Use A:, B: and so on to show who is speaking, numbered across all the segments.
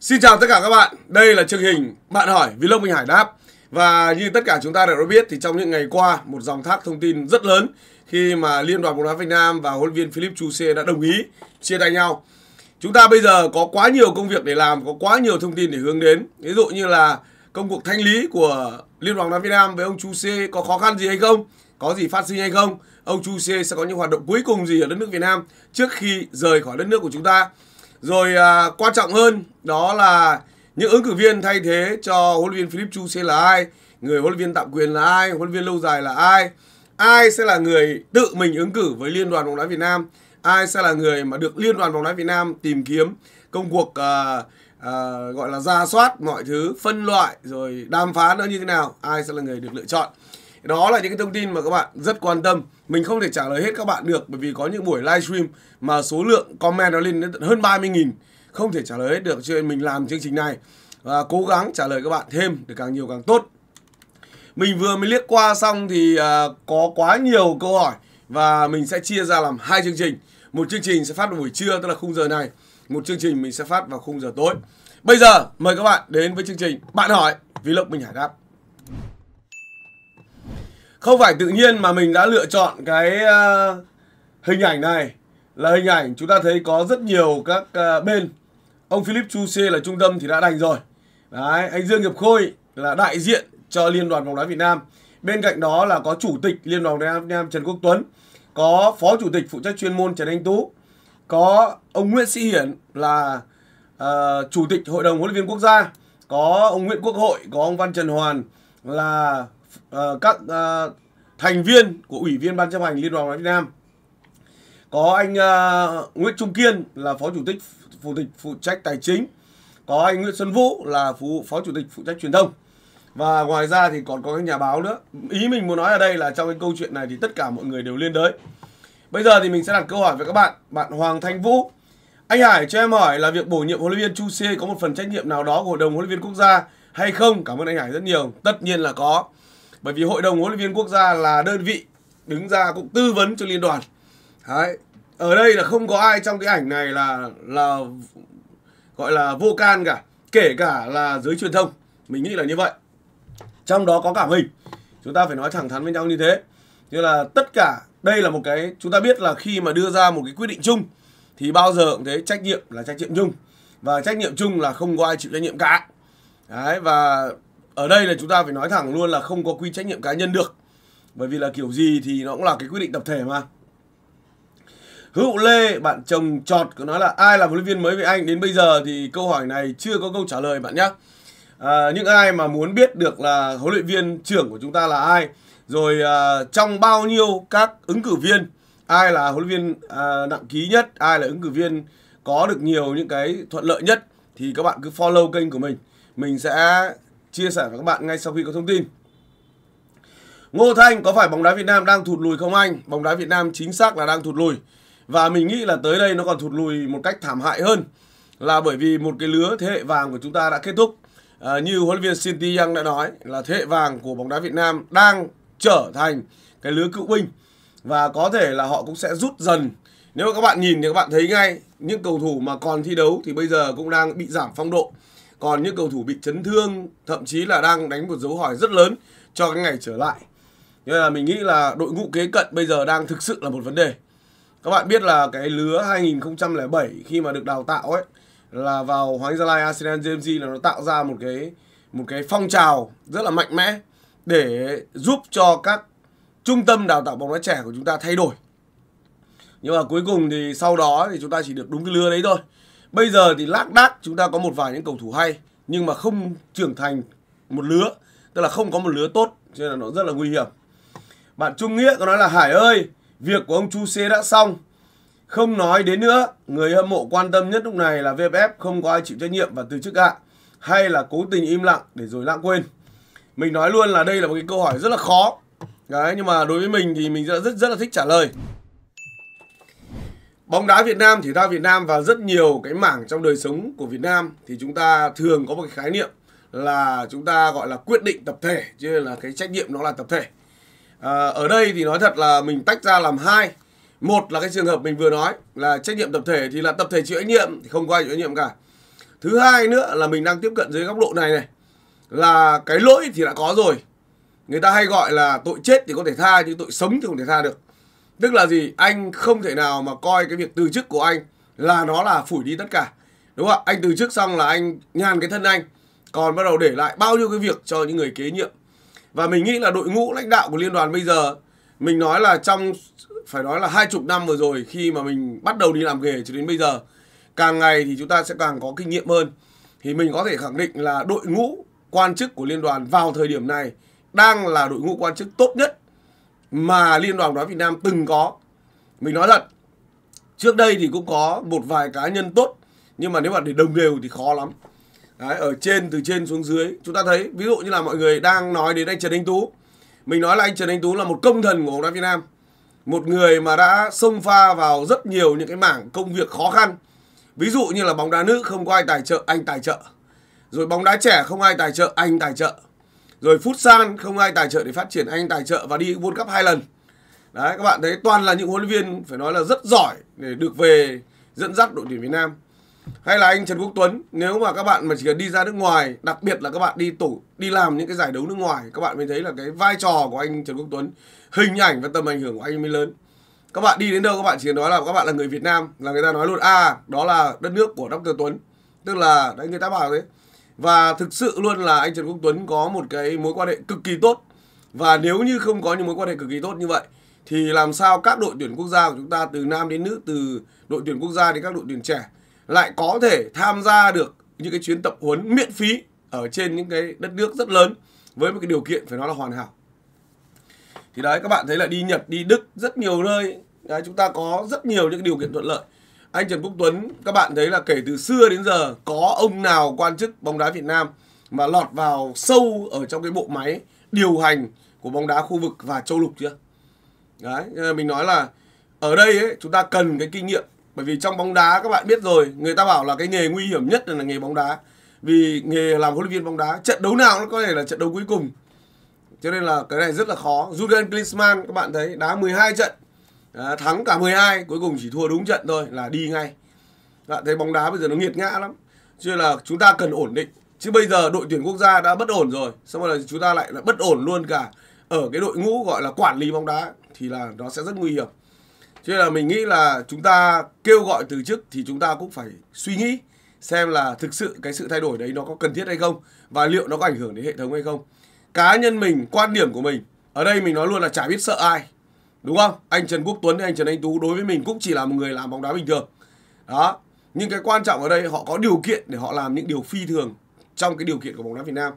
A: Xin chào tất cả các bạn, đây là chương trình Bạn hỏi Vlog Minh Hải đáp Và như tất cả chúng ta đã biết thì trong những ngày qua một dòng thác thông tin rất lớn Khi mà Liên đoàn bóng đá Việt Nam và huấn viên Philip Chu Xê đã đồng ý chia tay nhau Chúng ta bây giờ có quá nhiều công việc để làm, có quá nhiều thông tin để hướng đến Ví dụ như là công cuộc thanh lý của Liên đoàn bóng đá Việt Nam với ông Chu Xê có khó khăn gì hay không Có gì phát sinh hay không Ông Chu Xê sẽ có những hoạt động cuối cùng gì ở đất nước Việt Nam trước khi rời khỏi đất nước của chúng ta rồi à, quan trọng hơn đó là những ứng cử viên thay thế cho huấn luyện viên Philip Chu sẽ là ai, người huấn luyện viên tạm quyền là ai, huấn luyện viên lâu dài là ai, ai sẽ là người tự mình ứng cử với Liên đoàn bóng đá Việt Nam, ai sẽ là người mà được Liên đoàn bóng đá Việt Nam tìm kiếm công cuộc à, à, gọi là ra soát mọi thứ, phân loại rồi đàm phán nó như thế nào, ai sẽ là người được lựa chọn đó là những cái thông tin mà các bạn rất quan tâm mình không thể trả lời hết các bạn được bởi vì có những buổi livestream mà số lượng comment nó lên đến hơn 30.000 không thể trả lời hết được cho nên mình làm chương trình này và cố gắng trả lời các bạn thêm để càng nhiều càng tốt mình vừa mới liếc qua xong thì uh, có quá nhiều câu hỏi và mình sẽ chia ra làm hai chương trình một chương trình sẽ phát vào buổi trưa tức là khung giờ này một chương trình mình sẽ phát vào khung giờ tối bây giờ mời các bạn đến với chương trình bạn hỏi vlog mình hải đáp không phải tự nhiên mà mình đã lựa chọn cái uh, hình ảnh này là hình ảnh chúng ta thấy có rất nhiều các uh, bên ông Philip Chu Xê là trung tâm thì đã đành rồi đấy anh Dương Nghiệp Khôi là đại diện cho Liên đoàn bóng đá Việt Nam bên cạnh đó là có chủ tịch Liên đoàn bóng đá Việt Nam Trần Quốc Tuấn có phó chủ tịch phụ trách chuyên môn Trần Anh Tú có ông Nguyễn Sĩ Hiển là uh, chủ tịch hội đồng huấn luyện viên quốc gia có ông Nguyễn Quốc Hội có ông Văn Trần Hoàn là uh, các uh, thành viên của Ủy viên Ban chấp hành Liên đoàn bóng đá Việt Nam. Có anh uh, Nguyễn Trung Kiên là Phó Chủ tịch phụ tịch phụ trách tài chính. Có anh Nguyễn Xuân Vũ là phó, phó Chủ tịch phụ trách truyền thông. Và ngoài ra thì còn có các nhà báo nữa. Ý mình muốn nói ở đây là trong cái câu chuyện này thì tất cả mọi người đều liên đới. Bây giờ thì mình sẽ đặt câu hỏi với các bạn. Bạn Hoàng Thanh Vũ. Anh Hải cho em hỏi là việc bổ nhiệm huấn luyện viên Chu Xie có một phần trách nhiệm nào đó của Hội đồng huấn luyện viên quốc gia hay không? Cảm ơn anh Hải rất nhiều. Tất nhiên là có bởi vì hội đồng huấn luyện viên quốc gia là đơn vị đứng ra cũng tư vấn cho liên đoàn đấy ở đây là không có ai trong cái ảnh này là là gọi là vô can cả kể cả là giới truyền thông mình nghĩ là như vậy trong đó có cả mình chúng ta phải nói thẳng thắn với nhau như thế như là tất cả đây là một cái chúng ta biết là khi mà đưa ra một cái quyết định chung thì bao giờ cũng thế trách nhiệm là trách nhiệm chung và trách nhiệm chung là không có ai chịu trách nhiệm cả đấy và ở đây là chúng ta phải nói thẳng luôn là không có quy trách nhiệm cá nhân được bởi vì là kiểu gì thì nó cũng là cái quyết định tập thể mà Hữu Lê, bạn chồng trọt có nói là ai là huấn luyện viên mới với anh đến bây giờ thì câu hỏi này chưa có câu trả lời bạn nhé. À, những ai mà muốn biết được là huấn luyện viên trưởng của chúng ta là ai, rồi à, trong bao nhiêu các ứng cử viên, ai là huấn luyện viên à, nặng ký nhất, ai là ứng cử viên có được nhiều những cái thuận lợi nhất thì các bạn cứ follow kênh của mình. Mình sẽ chia sẻ với các bạn ngay sau khi có thông tin. Ngô Thanh có phải bóng đá Việt Nam đang thụt lùi không anh? Bóng đá Việt Nam chính xác là đang thụt lùi. Và mình nghĩ là tới đây nó còn thụt lùi một cách thảm hại hơn là bởi vì một cái lứa thế hệ vàng của chúng ta đã kết thúc. À, như huấn luyện viên City Young đã nói là thế hệ vàng của bóng đá Việt Nam đang trở thành cái lứa cựu binh và có thể là họ cũng sẽ rút dần. Nếu các bạn nhìn thì các bạn thấy ngay những cầu thủ mà còn thi đấu thì bây giờ cũng đang bị giảm phong độ còn những cầu thủ bị chấn thương thậm chí là đang đánh một dấu hỏi rất lớn cho cái ngày trở lại nên là mình nghĩ là đội ngũ kế cận bây giờ đang thực sự là một vấn đề các bạn biết là cái lứa 2007 khi mà được đào tạo ấy là vào Hoàng Gia Lai Arsenal JMG là nó tạo ra một cái một cái phong trào rất là mạnh mẽ để giúp cho các trung tâm đào tạo bóng đá trẻ của chúng ta thay đổi nhưng mà cuối cùng thì sau đó thì chúng ta chỉ được đúng cái lứa đấy thôi Bây giờ thì lác đác chúng ta có một vài những cầu thủ hay nhưng mà không trưởng thành một lứa, tức là không có một lứa tốt cho nên là nó rất là nguy hiểm. Bạn Trung Nghĩa có nói là Hải ơi, việc của ông Chu c đã xong. Không nói đến nữa, người hâm mộ quan tâm nhất lúc này là VFF không có ai chịu trách nhiệm và từ chức ạ. Hay là cố tình im lặng để rồi lãng quên. Mình nói luôn là đây là một cái câu hỏi rất là khó. Đấy, nhưng mà đối với mình thì mình rất rất, rất là thích trả lời bóng đá Việt Nam, thể thao Việt Nam và rất nhiều cái mảng trong đời sống của Việt Nam thì chúng ta thường có một cái khái niệm là chúng ta gọi là quyết định tập thể chứ là cái trách nhiệm nó là tập thể. À, ở đây thì nói thật là mình tách ra làm hai. Một là cái trường hợp mình vừa nói là trách nhiệm tập thể thì là tập thể chịu trách nhiệm thì không có ai chịu trách nhiệm cả. Thứ hai nữa là mình đang tiếp cận dưới góc độ này này là cái lỗi thì đã có rồi. Người ta hay gọi là tội chết thì có thể tha nhưng tội sống thì không thể tha được tức là gì anh không thể nào mà coi cái việc từ chức của anh là nó là phủi đi tất cả đúng không anh từ chức xong là anh nhàn cái thân anh còn bắt đầu để lại bao nhiêu cái việc cho những người kế nhiệm và mình nghĩ là đội ngũ lãnh đạo của liên đoàn bây giờ mình nói là trong phải nói là hai chục năm vừa rồi khi mà mình bắt đầu đi làm nghề cho đến bây giờ càng ngày thì chúng ta sẽ càng có kinh nghiệm hơn thì mình có thể khẳng định là đội ngũ quan chức của liên đoàn vào thời điểm này đang là đội ngũ quan chức tốt nhất mà Liên đoàn bóng đá Việt Nam từng có. Mình nói thật, trước đây thì cũng có một vài cá nhân tốt nhưng mà nếu mà để đồng đều thì khó lắm. Đấy, ở trên từ trên xuống dưới chúng ta thấy ví dụ như là mọi người đang nói đến anh Trần Anh Tú. Mình nói là anh Trần Anh Tú là một công thần của bóng đá Việt Nam. Một người mà đã xông pha vào rất nhiều những cái mảng công việc khó khăn. Ví dụ như là bóng đá nữ không có ai tài trợ, anh tài trợ. Rồi bóng đá trẻ không ai tài trợ, anh tài trợ rồi Futsal không ai tài trợ để phát triển anh tài trợ và đi World Cup hai lần đấy các bạn thấy toàn là những huấn luyện viên phải nói là rất giỏi để được về dẫn dắt đội tuyển Việt Nam hay là anh Trần Quốc Tuấn nếu mà các bạn mà chỉ cần đi ra nước ngoài đặc biệt là các bạn đi tổ đi làm những cái giải đấu nước ngoài các bạn mới thấy là cái vai trò của anh Trần Quốc Tuấn hình ảnh và tầm ảnh hưởng của anh mới lớn các bạn đi đến đâu các bạn chỉ nói là các bạn là người Việt Nam là người ta nói luôn a à, đó là đất nước của Dr Tuấn tức là đấy người ta bảo đấy và thực sự luôn là anh Trần Quốc Tuấn có một cái mối quan hệ cực kỳ tốt và nếu như không có những mối quan hệ cực kỳ tốt như vậy thì làm sao các đội tuyển quốc gia của chúng ta từ nam đến nữ từ đội tuyển quốc gia đến các đội tuyển trẻ lại có thể tham gia được những cái chuyến tập huấn miễn phí ở trên những cái đất nước rất lớn với một cái điều kiện phải nói là hoàn hảo thì đấy các bạn thấy là đi Nhật đi Đức rất nhiều nơi đấy, chúng ta có rất nhiều những cái điều kiện thuận lợi anh Trần Quốc Tuấn các bạn thấy là kể từ xưa đến giờ có ông nào quan chức bóng đá Việt Nam mà lọt vào sâu ở trong cái bộ máy điều hành của bóng đá khu vực và châu lục chưa? Đấy, mình nói là ở đây ấy, chúng ta cần cái kinh nghiệm bởi vì trong bóng đá các bạn biết rồi, người ta bảo là cái nghề nguy hiểm nhất là nghề bóng đá. Vì nghề làm huấn luyện viên bóng đá, trận đấu nào nó có thể là trận đấu cuối cùng. Cho nên là cái này rất là khó. Julian Klinsmann các bạn thấy đá 12 trận à, thắng cả 12 cuối cùng chỉ thua đúng trận thôi là đi ngay bạn dạ, thấy bóng đá bây giờ nó nghiệt ngã lắm cho là chúng ta cần ổn định chứ bây giờ đội tuyển quốc gia đã bất ổn rồi xong rồi chúng ta lại là bất ổn luôn cả ở cái đội ngũ gọi là quản lý bóng đá thì là nó sẽ rất nguy hiểm cho nên là mình nghĩ là chúng ta kêu gọi từ chức thì chúng ta cũng phải suy nghĩ xem là thực sự cái sự thay đổi đấy nó có cần thiết hay không và liệu nó có ảnh hưởng đến hệ thống hay không cá nhân mình quan điểm của mình ở đây mình nói luôn là chả biết sợ ai đúng không anh trần quốc tuấn anh trần anh tú đối với mình cũng chỉ là một người làm bóng đá bình thường đó nhưng cái quan trọng ở đây họ có điều kiện để họ làm những điều phi thường trong cái điều kiện của bóng đá việt nam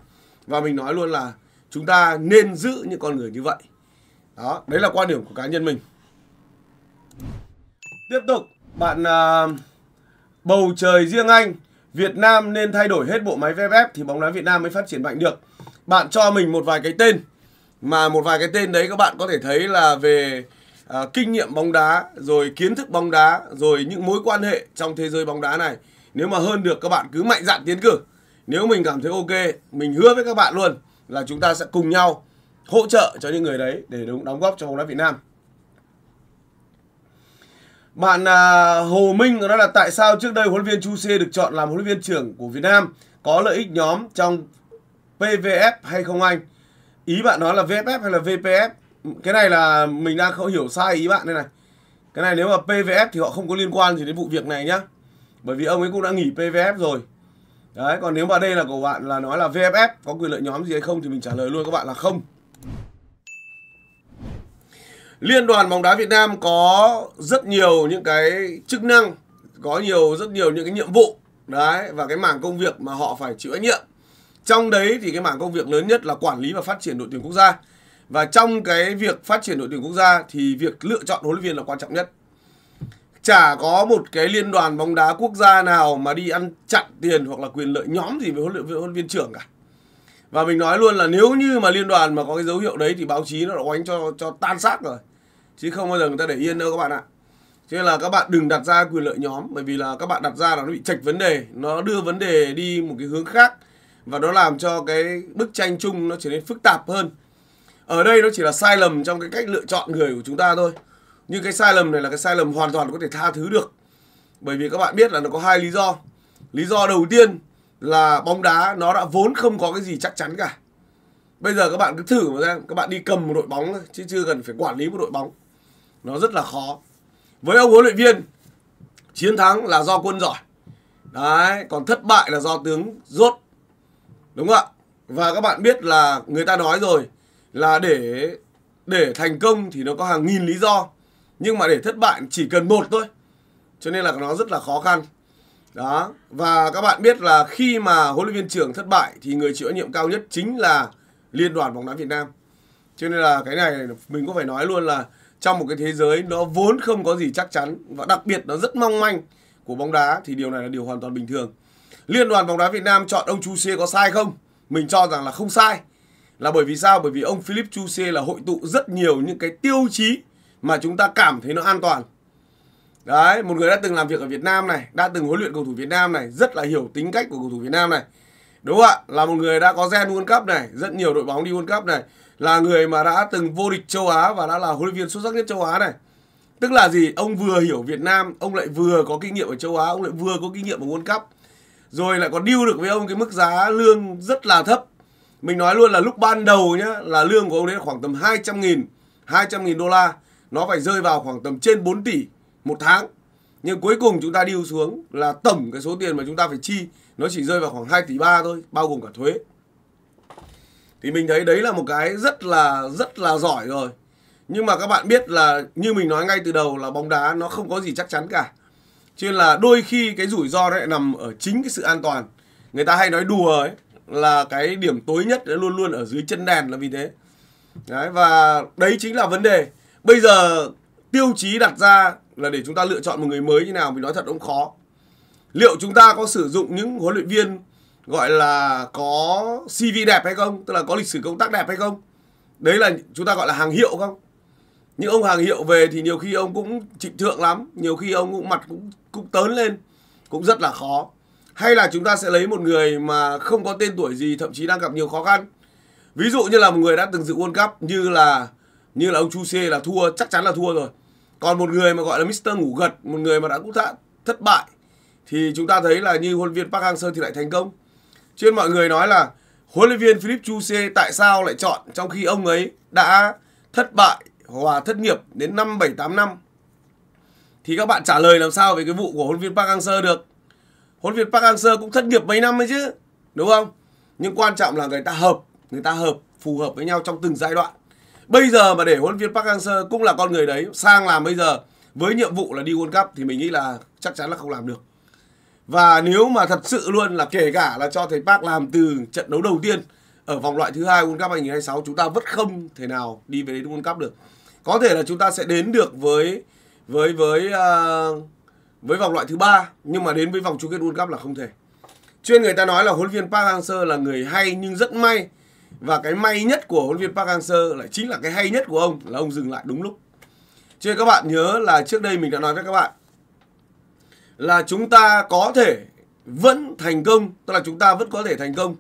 A: và mình nói luôn là chúng ta nên giữ những con người như vậy đó đấy là quan điểm của cá nhân mình tiếp tục bạn à, bầu trời riêng anh Việt Nam nên thay đổi hết bộ máy VFF thì bóng đá Việt Nam mới phát triển mạnh được. Bạn cho mình một vài cái tên mà một vài cái tên đấy các bạn có thể thấy là về à, kinh nghiệm bóng đá rồi kiến thức bóng đá rồi những mối quan hệ trong thế giới bóng đá này nếu mà hơn được các bạn cứ mạnh dạn tiến cử nếu mình cảm thấy ok mình hứa với các bạn luôn là chúng ta sẽ cùng nhau hỗ trợ cho những người đấy để đúng đóng góp cho bóng đá Việt Nam bạn à, Hồ Minh đó là tại sao trước đây huấn viên Chu C được chọn làm huấn luyện viên trưởng của Việt Nam có lợi ích nhóm trong PVF hay không anh? ý bạn nói là VFF hay là VPF cái này là mình đang không hiểu sai ý bạn đây này cái này nếu mà PVF thì họ không có liên quan gì đến vụ việc này nhá bởi vì ông ấy cũng đã nghỉ PVF rồi đấy còn nếu mà đây là của bạn là nói là VFF có quyền lợi nhóm gì hay không thì mình trả lời luôn các bạn là không Liên đoàn bóng đá Việt Nam có rất nhiều những cái chức năng, có nhiều rất nhiều những cái nhiệm vụ đấy và cái mảng công việc mà họ phải chịu trách nhiệm. Trong đấy thì cái mảng công việc lớn nhất là quản lý và phát triển đội tuyển quốc gia. Và trong cái việc phát triển đội tuyển quốc gia thì việc lựa chọn huấn luyện viên là quan trọng nhất. Chả có một cái liên đoàn bóng đá quốc gia nào mà đi ăn chặn tiền hoặc là quyền lợi nhóm gì với huấn luyện viên, huấn luyện viên trưởng cả. Và mình nói luôn là nếu như mà liên đoàn mà có cái dấu hiệu đấy thì báo chí nó đã oánh cho cho tan xác rồi. Chứ không bao giờ người ta để yên đâu các bạn ạ. Cho nên là các bạn đừng đặt ra quyền lợi nhóm bởi vì là các bạn đặt ra là nó bị chạch vấn đề, nó đưa vấn đề đi một cái hướng khác và nó làm cho cái bức tranh chung nó trở nên phức tạp hơn ở đây nó chỉ là sai lầm trong cái cách lựa chọn người của chúng ta thôi nhưng cái sai lầm này là cái sai lầm hoàn toàn có thể tha thứ được bởi vì các bạn biết là nó có hai lý do lý do đầu tiên là bóng đá nó đã vốn không có cái gì chắc chắn cả bây giờ các bạn cứ thử mà xem các bạn đi cầm một đội bóng chứ chưa cần phải quản lý một đội bóng nó rất là khó với ông huấn luyện viên chiến thắng là do quân giỏi đấy còn thất bại là do tướng rốt Đúng không ạ? Và các bạn biết là người ta nói rồi là để để thành công thì nó có hàng nghìn lý do nhưng mà để thất bại chỉ cần một thôi. Cho nên là nó rất là khó khăn. Đó, và các bạn biết là khi mà huấn luyện viên trưởng thất bại thì người chịu trách nhiệm cao nhất chính là Liên đoàn bóng đá Việt Nam. Cho nên là cái này mình cũng phải nói luôn là trong một cái thế giới nó vốn không có gì chắc chắn và đặc biệt nó rất mong manh của bóng đá thì điều này là điều hoàn toàn bình thường. Liên đoàn bóng đá Việt Nam chọn ông Chu Xie có sai không? Mình cho rằng là không sai. Là bởi vì sao? Bởi vì ông Philip Chu Xie là hội tụ rất nhiều những cái tiêu chí mà chúng ta cảm thấy nó an toàn. Đấy, một người đã từng làm việc ở Việt Nam này, đã từng huấn luyện cầu thủ Việt Nam này, rất là hiểu tính cách của cầu thủ Việt Nam này. Đúng không ạ? Là một người đã có gen World Cup này, rất nhiều đội bóng đi World Cup này, là người mà đã từng vô địch châu Á và đã là huấn luyện viên xuất sắc nhất châu Á này. Tức là gì? Ông vừa hiểu Việt Nam, ông lại vừa có kinh nghiệm ở châu Á, ông lại vừa có kinh nghiệm ở World Cup rồi lại còn điêu được với ông cái mức giá lương rất là thấp mình nói luôn là lúc ban đầu nhá là lương của ông đấy khoảng tầm 200 nghìn 200 nghìn đô la nó phải rơi vào khoảng tầm trên 4 tỷ một tháng nhưng cuối cùng chúng ta điêu xuống là tổng cái số tiền mà chúng ta phải chi nó chỉ rơi vào khoảng 2 tỷ 3 thôi bao gồm cả thuế thì mình thấy đấy là một cái rất là rất là giỏi rồi nhưng mà các bạn biết là như mình nói ngay từ đầu là bóng đá nó không có gì chắc chắn cả chứ là đôi khi cái rủi ro đấy nằm ở chính cái sự an toàn người ta hay nói đùa ấy là cái điểm tối nhất luôn luôn ở dưới chân đèn là vì thế đấy và đấy chính là vấn đề bây giờ tiêu chí đặt ra là để chúng ta lựa chọn một người mới như nào vì nói thật cũng khó liệu chúng ta có sử dụng những huấn luyện viên gọi là có cv đẹp hay không tức là có lịch sử công tác đẹp hay không đấy là chúng ta gọi là hàng hiệu không những ông hàng hiệu về thì nhiều khi ông cũng trịnh thượng lắm nhiều khi ông cũng mặt cũng cũng tớn lên cũng rất là khó hay là chúng ta sẽ lấy một người mà không có tên tuổi gì thậm chí đang gặp nhiều khó khăn ví dụ như là một người đã từng dự World Cup như là như là ông Chu Xê là thua chắc chắn là thua rồi còn một người mà gọi là Mr. ngủ gật một người mà đã cũng đã thất bại thì chúng ta thấy là như huấn viên Park Hang Seo thì lại thành công Trên mọi người nói là huấn luyện viên Philip Chu Xê tại sao lại chọn trong khi ông ấy đã thất bại hòa thất nghiệp đến năm bảy tám năm thì các bạn trả lời làm sao về cái vụ của huấn viên Park Hang-seo được. Huấn viên Park Hang-seo cũng thất nghiệp mấy năm ấy chứ, đúng không? Nhưng quan trọng là người ta hợp, người ta hợp phù hợp với nhau trong từng giai đoạn. Bây giờ mà để huấn viên Park Hang-seo cũng là con người đấy sang làm bây giờ với nhiệm vụ là đi World Cup thì mình nghĩ là chắc chắn là không làm được. Và nếu mà thật sự luôn là kể cả là cho thầy Park làm từ trận đấu đầu tiên ở vòng loại thứ hai World Cup 2026 chúng ta vẫn không thể nào đi về đến World Cup được có thể là chúng ta sẽ đến được với với với uh, với vòng loại thứ ba nhưng mà đến với vòng chung kết World Cup là không thể. Chuyên người ta nói là huấn luyện viên Park Hang-seo là người hay nhưng rất may và cái may nhất của huấn luyện viên Park Hang-seo lại chính là cái hay nhất của ông là ông dừng lại đúng lúc. Cho các bạn nhớ là trước đây mình đã nói với các bạn là chúng ta có thể vẫn thành công, tức là chúng ta vẫn có thể thành công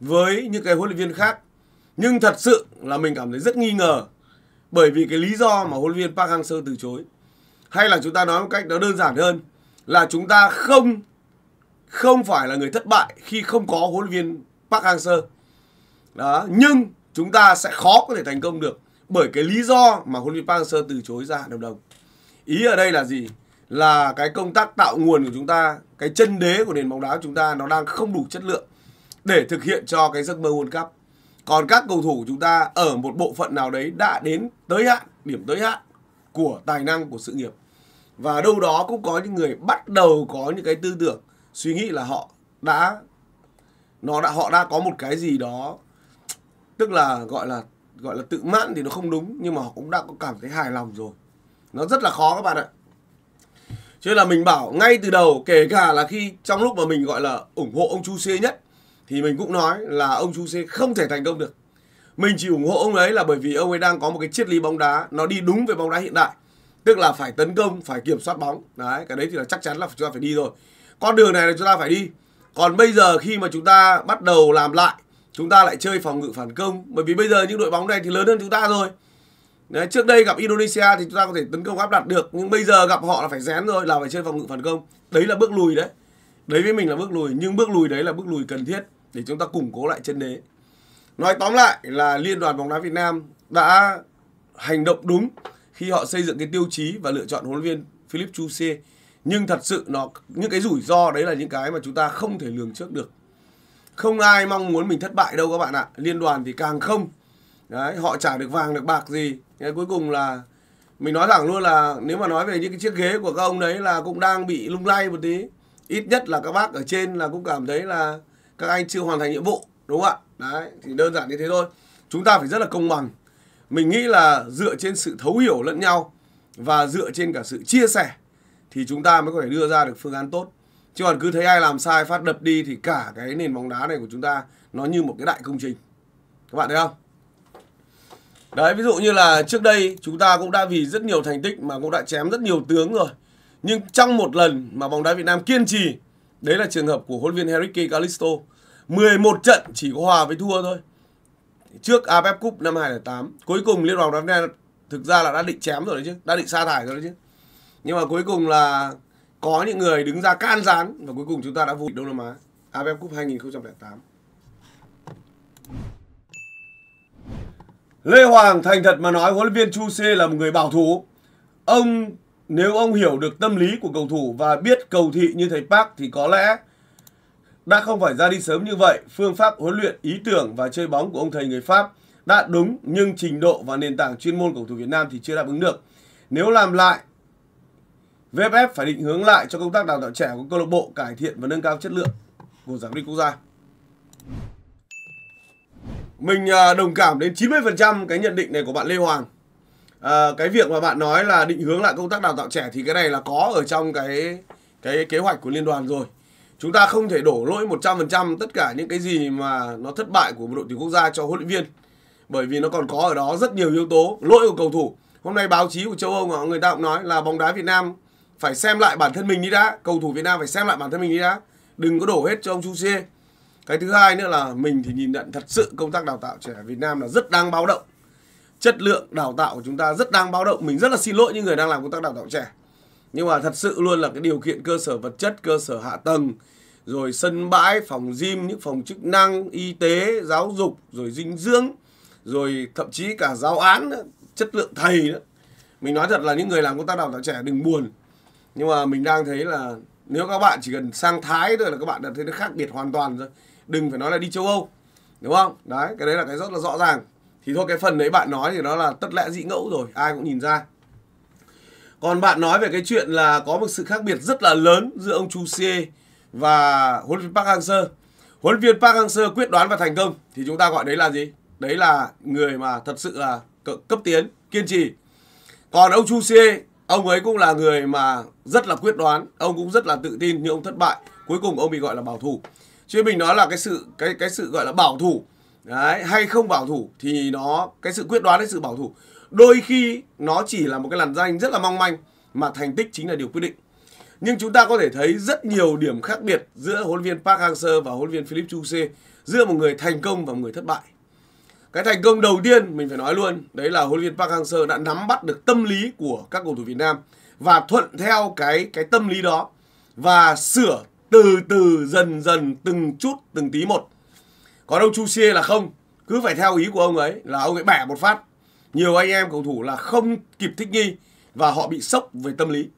A: với những cái huấn luyện viên khác. Nhưng thật sự là mình cảm thấy rất nghi ngờ bởi vì cái lý do mà huấn luyện viên Park Hang-seo từ chối. Hay là chúng ta nói một cách nó đơn giản hơn là chúng ta không không phải là người thất bại khi không có huấn luyện viên Park Hang-seo. Đó, nhưng chúng ta sẽ khó có thể thành công được bởi cái lý do mà huấn luyện viên Park Hang-seo từ chối gia hạn hợp đồng. Ý ở đây là gì? Là cái công tác tạo nguồn của chúng ta, cái chân đế của nền bóng đá của chúng ta nó đang không đủ chất lượng để thực hiện cho cái giấc mơ World Cup còn các cầu thủ chúng ta ở một bộ phận nào đấy đã đến tới hạn điểm tới hạn của tài năng của sự nghiệp và đâu đó cũng có những người bắt đầu có những cái tư tưởng suy nghĩ là họ đã nó đã họ đã có một cái gì đó tức là gọi là gọi là tự mãn thì nó không đúng nhưng mà họ cũng đã có cảm thấy hài lòng rồi nó rất là khó các bạn ạ chứ là mình bảo ngay từ đầu kể cả là khi trong lúc mà mình gọi là ủng hộ ông Chu Xê nhất thì mình cũng nói là ông Chu Xê không thể thành công được. Mình chỉ ủng hộ ông ấy là bởi vì ông ấy đang có một cái triết lý bóng đá nó đi đúng về bóng đá hiện đại. Tức là phải tấn công, phải kiểm soát bóng. Đấy, cái đấy thì là chắc chắn là chúng ta phải đi rồi. Con đường này là chúng ta phải đi. Còn bây giờ khi mà chúng ta bắt đầu làm lại, chúng ta lại chơi phòng ngự phản công bởi vì bây giờ những đội bóng này thì lớn hơn chúng ta rồi. Đấy, trước đây gặp Indonesia thì chúng ta có thể tấn công áp đặt được nhưng bây giờ gặp họ là phải rén rồi là phải chơi phòng ngự phản công. Đấy là bước lùi đấy đấy với mình là bước lùi nhưng bước lùi đấy là bước lùi cần thiết để chúng ta củng cố lại chân đế nói tóm lại là liên đoàn bóng đá Việt Nam đã hành động đúng khi họ xây dựng cái tiêu chí và lựa chọn huấn luyện viên Philip Chu Xie nhưng thật sự nó những cái rủi ro đấy là những cái mà chúng ta không thể lường trước được không ai mong muốn mình thất bại đâu các bạn ạ liên đoàn thì càng không đấy họ trả được vàng được bạc gì đấy, cuối cùng là mình nói thẳng luôn là nếu mà nói về những cái chiếc ghế của các ông đấy là cũng đang bị lung lay một tí ít nhất là các bác ở trên là cũng cảm thấy là các anh chưa hoàn thành nhiệm vụ đúng không ạ đấy thì đơn giản như thế thôi chúng ta phải rất là công bằng mình nghĩ là dựa trên sự thấu hiểu lẫn nhau và dựa trên cả sự chia sẻ thì chúng ta mới có thể đưa ra được phương án tốt chứ còn cứ thấy ai làm sai phát đập đi thì cả cái nền bóng đá này của chúng ta nó như một cái đại công trình các bạn thấy không đấy ví dụ như là trước đây chúng ta cũng đã vì rất nhiều thành tích mà cũng đã chém rất nhiều tướng rồi nhưng trong một lần mà bóng đá Việt Nam kiên trì đấy là trường hợp của huấn luyện viên Enrique Calisto 11 trận chỉ có hòa với thua thôi trước AFF e Cup năm 2008 cuối cùng Liên đoàn bóng đá Việt thực ra là đã định chém rồi đấy chứ đã định sa thải rồi đấy chứ nhưng mà cuối cùng là có những người đứng ra can gián và cuối cùng chúng ta đã vô địch Đông Nam Á AFF e Cup 2008 Lê Hoàng thành thật mà nói huấn luyện viên Chu C là một người bảo thủ. Ông nếu ông hiểu được tâm lý của cầu thủ và biết cầu thị như thầy Park thì có lẽ đã không phải ra đi sớm như vậy. Phương pháp huấn luyện, ý tưởng và chơi bóng của ông thầy người Pháp đã đúng nhưng trình độ và nền tảng chuyên môn cầu thủ Việt Nam thì chưa đáp ứng được. Nếu làm lại, VFF phải định hướng lại cho công tác đào tạo trẻ của câu lạc bộ cải thiện và nâng cao chất lượng của giải vô quốc gia. Mình à, đồng cảm đến 90% cái nhận định này của bạn Lê Hoàng à, cái việc mà bạn nói là định hướng lại công tác đào tạo trẻ thì cái này là có ở trong cái cái kế hoạch của liên đoàn rồi chúng ta không thể đổ lỗi 100% tất cả những cái gì mà nó thất bại của một đội tuyển quốc gia cho huấn luyện viên bởi vì nó còn có ở đó rất nhiều yếu tố lỗi của cầu thủ hôm nay báo chí của châu âu người ta cũng nói là bóng đá việt nam phải xem lại bản thân mình đi đã cầu thủ việt nam phải xem lại bản thân mình đi đã đừng có đổ hết cho ông chu xê cái thứ hai nữa là mình thì nhìn nhận thật sự công tác đào tạo trẻ việt nam là rất đáng báo động chất lượng đào tạo của chúng ta rất đang báo động mình rất là xin lỗi những người đang làm công tác đào tạo trẻ nhưng mà thật sự luôn là cái điều kiện cơ sở vật chất cơ sở hạ tầng rồi sân bãi phòng gym những phòng chức năng y tế giáo dục rồi dinh dưỡng rồi thậm chí cả giáo án chất lượng thầy nữa mình nói thật là những người làm công tác đào tạo trẻ đừng buồn nhưng mà mình đang thấy là nếu các bạn chỉ cần sang thái thôi là các bạn đã thấy nó khác biệt hoàn toàn rồi đừng phải nói là đi châu âu đúng không đấy cái đấy là cái rất là rõ ràng thì thôi cái phần đấy bạn nói thì nó là tất lẽ dĩ ngẫu rồi ai cũng nhìn ra còn bạn nói về cái chuyện là có một sự khác biệt rất là lớn giữa ông Chu Xie và huấn luyện viên Park Hang-seo. Huấn luyện viên Park Hang-seo quyết đoán và thành công thì chúng ta gọi đấy là gì? Đấy là người mà thật sự là cấp tiến, kiên trì. Còn ông Chu Xie, ông ấy cũng là người mà rất là quyết đoán, ông cũng rất là tự tin nhưng ông thất bại. Cuối cùng ông bị gọi là bảo thủ. Chứ mình nói là cái sự cái cái sự gọi là bảo thủ Đấy, hay không bảo thủ thì nó cái sự quyết đoán đến sự bảo thủ đôi khi nó chỉ là một cái làn danh rất là mong manh mà thành tích chính là điều quyết định. Nhưng chúng ta có thể thấy rất nhiều điểm khác biệt giữa huấn luyện viên Park Hang-seo và huấn luyện viên Philip Chu Se, giữa một người thành công và một người thất bại. Cái thành công đầu tiên mình phải nói luôn, đấy là huấn luyện viên Park Hang-seo đã nắm bắt được tâm lý của các cầu thủ Việt Nam và thuận theo cái cái tâm lý đó và sửa từ từ dần dần từng chút từng tí một còn ông Chusie là không cứ phải theo ý của ông ấy là ông ấy bẻ một phát nhiều anh em cầu thủ là không kịp thích nghi và họ bị sốc về tâm lý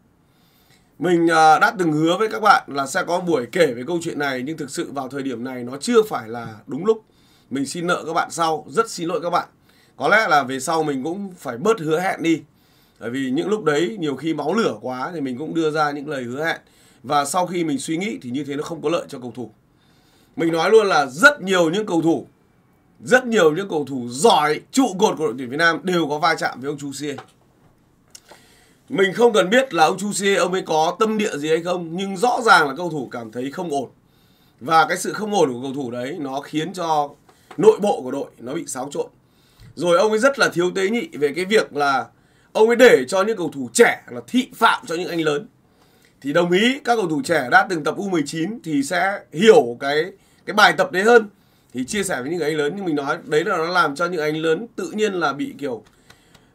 A: mình à, đã từng hứa với các bạn là sẽ có buổi kể về câu chuyện này nhưng thực sự vào thời điểm này nó chưa phải là đúng lúc mình xin nợ các bạn sau rất xin lỗi các bạn có lẽ là về sau mình cũng phải bớt hứa hẹn đi bởi vì những lúc đấy nhiều khi máu lửa quá thì mình cũng đưa ra những lời hứa hẹn và sau khi mình suy nghĩ thì như thế nó không có lợi cho cầu thủ mình nói luôn là rất nhiều những cầu thủ rất nhiều những cầu thủ giỏi trụ cột của đội tuyển Việt Nam đều có va chạm với ông Chu Xie. Mình không cần biết là ông Chu Xie ông ấy có tâm địa gì hay không, nhưng rõ ràng là cầu thủ cảm thấy không ổn. Và cái sự không ổn của cầu thủ đấy nó khiến cho nội bộ của đội nó bị xáo trộn. Rồi ông ấy rất là thiếu tế nhị về cái việc là ông ấy để cho những cầu thủ trẻ là thị phạm cho những anh lớn. Thì đồng ý các cầu thủ trẻ đã từng tập U19 thì sẽ hiểu cái cái bài tập đấy hơn thì chia sẻ với những người anh lớn như mình nói đấy là nó làm cho những anh lớn tự nhiên là bị kiểu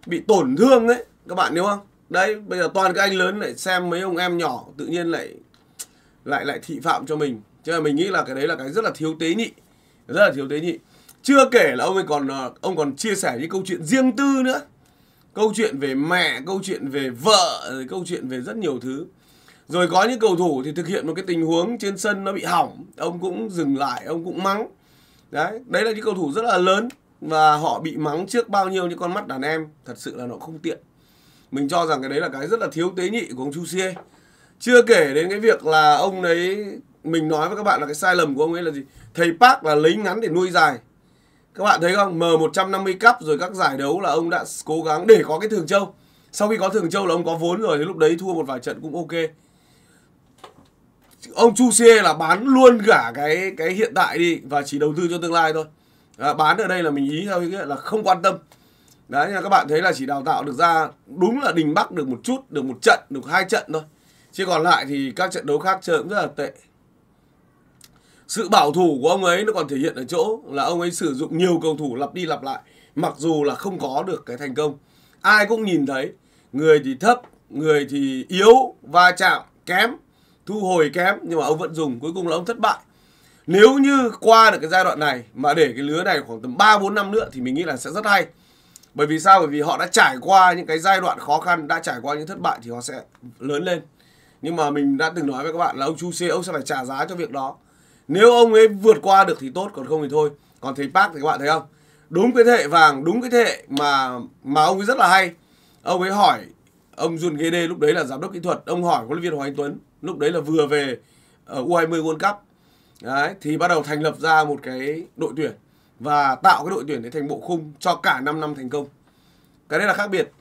A: bị tổn thương đấy các bạn hiểu không đấy bây giờ toàn các anh lớn lại xem mấy ông em nhỏ tự nhiên lại lại lại thị phạm cho mình cho nên mình nghĩ là cái đấy là cái rất là thiếu tế nhị rất là thiếu tế nhị chưa kể là ông ấy còn ờ, ông còn chia sẻ những câu chuyện riêng tư nữa câu chuyện về mẹ câu chuyện về vợ câu chuyện về rất nhiều thứ rồi có những cầu thủ thì thực hiện một cái tình huống trên sân nó bị hỏng ông cũng dừng lại ông cũng mắng đấy đấy là những cầu thủ rất là lớn và họ bị mắng trước bao nhiêu những con mắt đàn em thật sự là nó không tiện mình cho rằng cái đấy là cái rất là thiếu tế nhị của ông Chu Chusie chưa kể đến cái việc là ông ấy mình nói với các bạn là cái sai lầm của ông ấy là gì thầy Park là lấy ngắn để nuôi dài các bạn thấy không M150 Cup rồi các giải đấu là ông đã cố gắng để có cái Thường Châu sau khi có Thường Châu là ông có vốn rồi thì lúc đấy thua một vài trận cũng ok ông Chu Xie là bán luôn cả cái cái hiện tại đi và chỉ đầu tư cho tương lai thôi à, bán ở đây là mình ý theo nghĩa là không quan tâm đấy là các bạn thấy là chỉ đào tạo được ra đúng là đình bắc được một chút được một trận được hai trận thôi chứ còn lại thì các trận đấu khác chơi cũng rất là tệ sự bảo thủ của ông ấy nó còn thể hiện ở chỗ là ông ấy sử dụng nhiều cầu thủ lặp đi lặp lại mặc dù là không có được cái thành công ai cũng nhìn thấy người thì thấp người thì yếu va chạm kém thu hồi kém nhưng mà ông vẫn dùng cuối cùng là ông thất bại nếu như qua được cái giai đoạn này mà để cái lứa này khoảng tầm 3 4 năm nữa thì mình nghĩ là sẽ rất hay. Bởi vì sao? Bởi vì họ đã trải qua những cái giai đoạn khó khăn, đã trải qua những thất bại thì họ sẽ lớn lên. Nhưng mà mình đã từng nói với các bạn là ông Chu Xê ông sẽ phải trả giá cho việc đó. Nếu ông ấy vượt qua được thì tốt, còn không thì thôi. Còn thấy Park thì các bạn thấy không? Đúng cái thế hệ vàng, đúng cái thế hệ mà mà ông ấy rất là hay. Ông ấy hỏi ông Jun gede lúc đấy là giám đốc kỹ thuật, ông hỏi huấn luyện viên Hoàng Anh Tuấn lúc đấy là vừa về ở ờ, U20 World Cup đấy, thì bắt đầu thành lập ra một cái đội tuyển và tạo cái đội tuyển đấy thành bộ khung cho cả 5 năm thành công cái đấy là khác biệt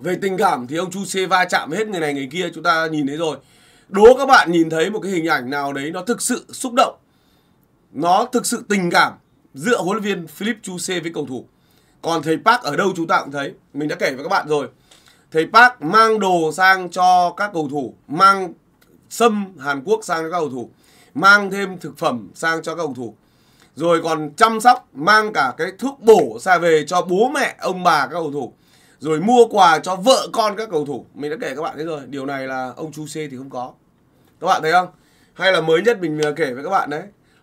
A: về tình cảm thì ông Chu Sê va chạm hết người này người kia chúng ta nhìn thấy rồi đố các bạn nhìn thấy một cái hình ảnh nào đấy nó thực sự xúc động nó thực sự tình cảm giữa huấn luyện viên Philip Chu Sê với cầu thủ còn thầy Park ở đâu chúng ta cũng thấy mình đã kể với các bạn rồi thầy Park mang đồ sang cho các cầu thủ mang sâm Hàn Quốc sang cho các cầu thủ mang thêm thực phẩm sang cho các cầu thủ rồi còn chăm sóc mang cả cái thuốc bổ xa về cho bố mẹ ông bà các cầu thủ rồi mua quà cho vợ con các cầu thủ mình đã kể các bạn thế rồi điều này là ông chu C thì không có các bạn thấy không hay là mới nhất mình kể với các bạn đấy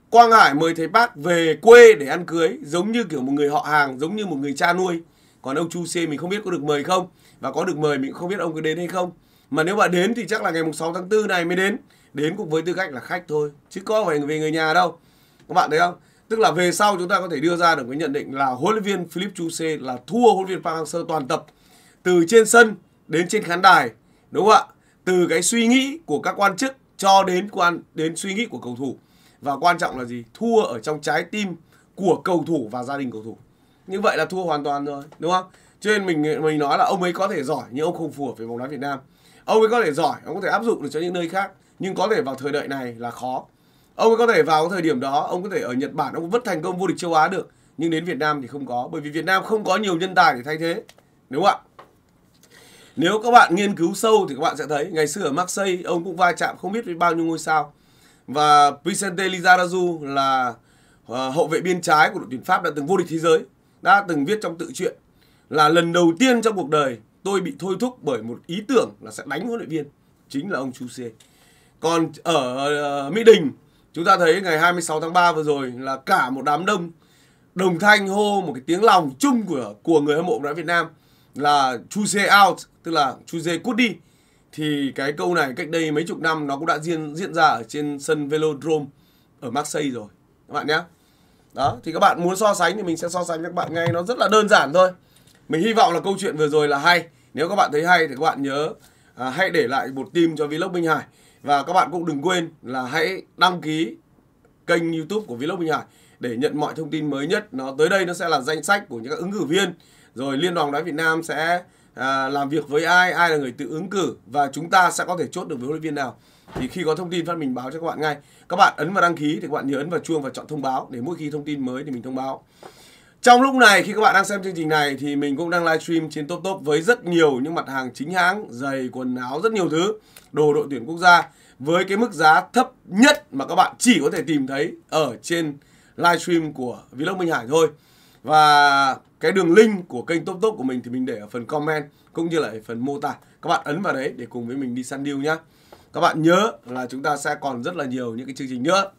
A: Quang Hải mời thầy bác về quê để ăn cưới giống như kiểu một người họ hàng giống như một người cha nuôi còn ông Chu C mình không biết có được mời không và có được mời mình không biết ông có đến hay không mà nếu bạn đến thì chắc là ngày mùng 6 tháng 4 này mới đến đến cũng với tư cách là khách thôi chứ có phải về người nhà đâu các bạn thấy không tức là về sau chúng ta có thể đưa ra được cái nhận định là huấn luyện viên Philip C là thua huấn luyện viên Park Hang-seo toàn tập từ trên sân đến trên khán đài đúng không ạ từ cái suy nghĩ của các quan chức cho đến quan đến suy nghĩ của cầu thủ và quan trọng là gì thua ở trong trái tim của cầu thủ và gia đình cầu thủ như vậy là thua hoàn toàn rồi đúng không cho nên mình mình nói là ông ấy có thể giỏi nhưng ông không phù hợp với bóng đá Việt Nam ông ấy có thể giỏi ông có thể áp dụng được cho những nơi khác nhưng có thể vào thời đại này là khó ông ấy có thể vào thời điểm đó ông có thể ở nhật bản ông vẫn thành công vô địch châu á được nhưng đến việt nam thì không có bởi vì việt nam không có nhiều nhân tài để thay thế đúng không ạ nếu các bạn nghiên cứu sâu thì các bạn sẽ thấy ngày xưa ở Marseille ông cũng va chạm không biết với bao nhiêu ngôi sao. Và Vicente Lizarazu là ờ, hậu vệ biên trái của đội tuyển Pháp đã từng vô địch thế giới, đã từng viết trong tự truyện là lần đầu tiên trong cuộc đời tôi bị thôi thúc bởi một ý tưởng là sẽ đánh huấn luyện viên chính là ông Chu C, Còn ở ờ, Mỹ Đình chúng ta thấy ngày 26 tháng 3 vừa rồi là cả một đám đông đồng thanh hô một cái tiếng lòng chung của của người hâm mộ bóng đá Việt Nam là Chu C out tức là Chu C cút đi thì cái câu này cách đây mấy chục năm nó cũng đã diễn diễn ra ở trên sân Velodrome ở Marseille rồi các bạn nhé đó thì các bạn muốn so sánh thì mình sẽ so sánh với các bạn ngay nó rất là đơn giản thôi mình hy vọng là câu chuyện vừa rồi là hay nếu các bạn thấy hay thì các bạn nhớ à, hãy để lại một tim cho Vlog Minh Hải. Và các bạn cũng đừng quên là hãy đăng ký kênh YouTube của Vlog Minh Hải để nhận mọi thông tin mới nhất. Nó tới đây nó sẽ là danh sách của những các ứng cử viên. Rồi Liên đoàn đá Việt Nam sẽ à, làm việc với ai, ai là người tự ứng cử và chúng ta sẽ có thể chốt được với huấn luyện viên nào. Thì khi có thông tin phát mình báo cho các bạn ngay. Các bạn ấn vào đăng ký thì các bạn nhớ ấn vào chuông và chọn thông báo để mỗi khi thông tin mới thì mình thông báo. Trong lúc này khi các bạn đang xem chương trình này thì mình cũng đang livestream trên Top Top với rất nhiều những mặt hàng chính hãng, giày, quần áo, rất nhiều thứ, đồ đội tuyển quốc gia với cái mức giá thấp nhất mà các bạn chỉ có thể tìm thấy ở trên livestream của Vlog Minh Hải thôi. Và cái đường link của kênh Top Top của mình thì mình để ở phần comment cũng như là ở phần mô tả. Các bạn ấn vào đấy để cùng với mình đi săn deal nhá. Các bạn nhớ là chúng ta sẽ còn rất là nhiều những cái chương trình nữa.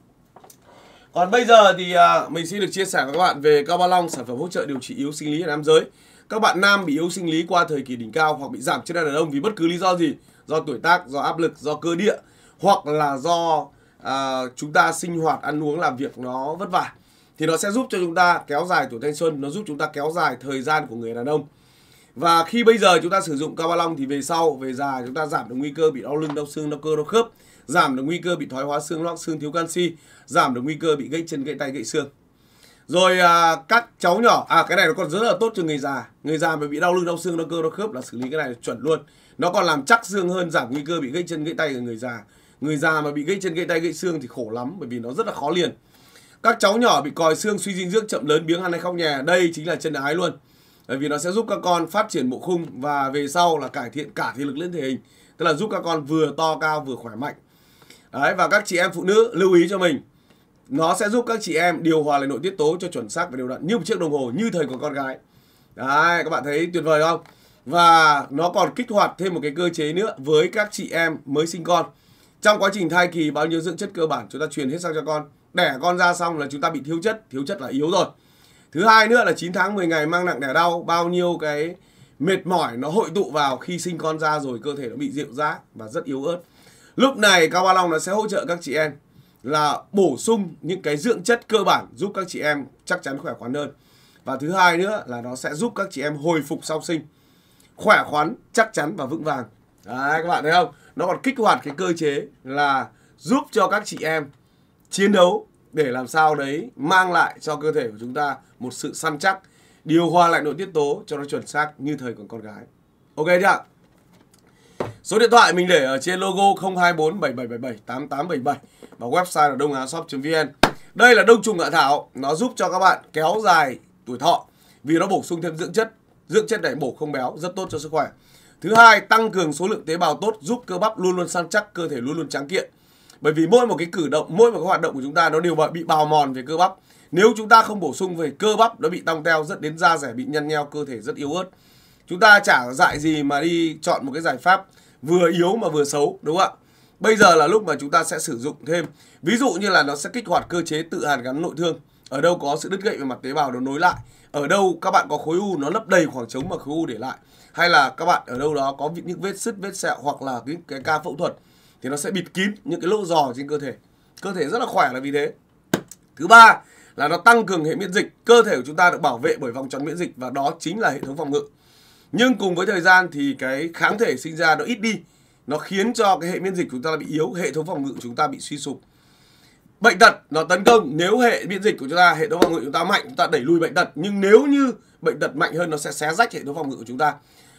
A: Còn bây giờ thì à, mình xin được chia sẻ với các bạn về Cao Ba Long, sản phẩm hỗ trợ điều trị yếu sinh lý ở nam giới. Các bạn nam bị yếu sinh lý qua thời kỳ đỉnh cao hoặc bị giảm chức năng đàn ông vì bất cứ lý do gì, do tuổi tác, do áp lực, do cơ địa hoặc là do à, chúng ta sinh hoạt ăn uống làm việc nó vất vả thì nó sẽ giúp cho chúng ta kéo dài tuổi thanh xuân, nó giúp chúng ta kéo dài thời gian của người đàn ông. Và khi bây giờ chúng ta sử dụng Cao Ba Long thì về sau, về già chúng ta giảm được nguy cơ bị đau lưng, đau xương, đau cơ, đau khớp giảm được nguy cơ bị thoái hóa xương loãng xương thiếu canxi, giảm được nguy cơ bị gãy chân, gãy tay, gãy xương. Rồi à, các cháu nhỏ, à cái này nó còn rất là tốt cho người già. Người già mà bị đau lưng, đau xương, đau cơ, đau khớp là xử lý cái này chuẩn luôn. Nó còn làm chắc xương hơn, giảm nguy cơ bị gãy chân, gãy tay của người già. Người già mà bị gãy chân, gãy tay, gãy xương thì khổ lắm bởi vì nó rất là khó liền. Các cháu nhỏ bị còi xương, suy dinh dưỡng chậm lớn, biếng ăn hay không nhè đây chính là chân ái luôn. Bởi vì nó sẽ giúp các con phát triển bộ khung và về sau là cải thiện cả thể lực lẫn thể hình. Tức là giúp các con vừa to cao vừa khỏe mạnh. Đấy, và các chị em phụ nữ lưu ý cho mình nó sẽ giúp các chị em điều hòa lại nội tiết tố cho chuẩn xác và đều đặn như một chiếc đồng hồ như thời của con gái đấy các bạn thấy tuyệt vời không và nó còn kích hoạt thêm một cái cơ chế nữa với các chị em mới sinh con trong quá trình thai kỳ bao nhiêu dưỡng chất cơ bản chúng ta truyền hết sang cho con đẻ con ra xong là chúng ta bị thiếu chất thiếu chất là yếu rồi thứ hai nữa là 9 tháng 10 ngày mang nặng đẻ đau bao nhiêu cái mệt mỏi nó hội tụ vào khi sinh con ra rồi cơ thể nó bị rệu rã và rất yếu ớt Lúc này Cao Ba Long nó sẽ hỗ trợ các chị em là bổ sung những cái dưỡng chất cơ bản giúp các chị em chắc chắn khỏe khoắn hơn. Và thứ hai nữa là nó sẽ giúp các chị em hồi phục sau sinh. Khỏe khoắn, chắc chắn và vững vàng. Đấy các bạn thấy không? Nó còn kích hoạt cái cơ chế là giúp cho các chị em chiến đấu để làm sao đấy mang lại cho cơ thể của chúng ta một sự săn chắc, điều hòa lại nội tiết tố cho nó chuẩn xác như thời còn con gái. Ok chưa ạ? Số điện thoại mình để ở trên logo 024 7777 8877 và website là đôngashop.vn. Đây là đông trùng hạ thảo, nó giúp cho các bạn kéo dài tuổi thọ vì nó bổ sung thêm dưỡng chất. Dưỡng chất này bổ không béo, rất tốt cho sức khỏe. Thứ hai, tăng cường số lượng tế bào tốt giúp cơ bắp luôn luôn săn chắc, cơ thể luôn luôn tráng kiện. Bởi vì mỗi một cái cử động, mỗi một cái hoạt động của chúng ta nó đều bị bào mòn về cơ bắp. Nếu chúng ta không bổ sung về cơ bắp nó bị tăng teo dẫn đến da rẻ bị nhăn nheo, cơ thể rất yếu ớt chúng ta chả dại gì mà đi chọn một cái giải pháp vừa yếu mà vừa xấu đúng không ạ bây giờ là lúc mà chúng ta sẽ sử dụng thêm ví dụ như là nó sẽ kích hoạt cơ chế tự hàn gắn nội thương ở đâu có sự đứt gãy về mặt tế bào nó nối lại ở đâu các bạn có khối u nó lấp đầy khoảng trống mà khối u để lại hay là các bạn ở đâu đó có những vết sứt vết sẹo hoặc là những cái ca phẫu thuật thì nó sẽ bịt kín những cái lỗ giò trên cơ thể cơ thể rất là khỏe là vì thế thứ ba là nó tăng cường hệ miễn dịch cơ thể của chúng ta được bảo vệ bởi vòng tròn miễn dịch và đó chính là hệ thống phòng ngự nhưng cùng với thời gian thì cái kháng thể sinh ra nó ít đi nó khiến cho cái hệ miễn dịch chúng ta bị yếu hệ thống phòng ngự chúng ta bị suy sụp bệnh tật nó tấn công nếu hệ miễn dịch của chúng ta hệ thống phòng ngự chúng ta mạnh chúng ta đẩy lùi bệnh tật nhưng nếu như bệnh tật mạnh hơn nó sẽ xé rách hệ thống phòng ngự của chúng ta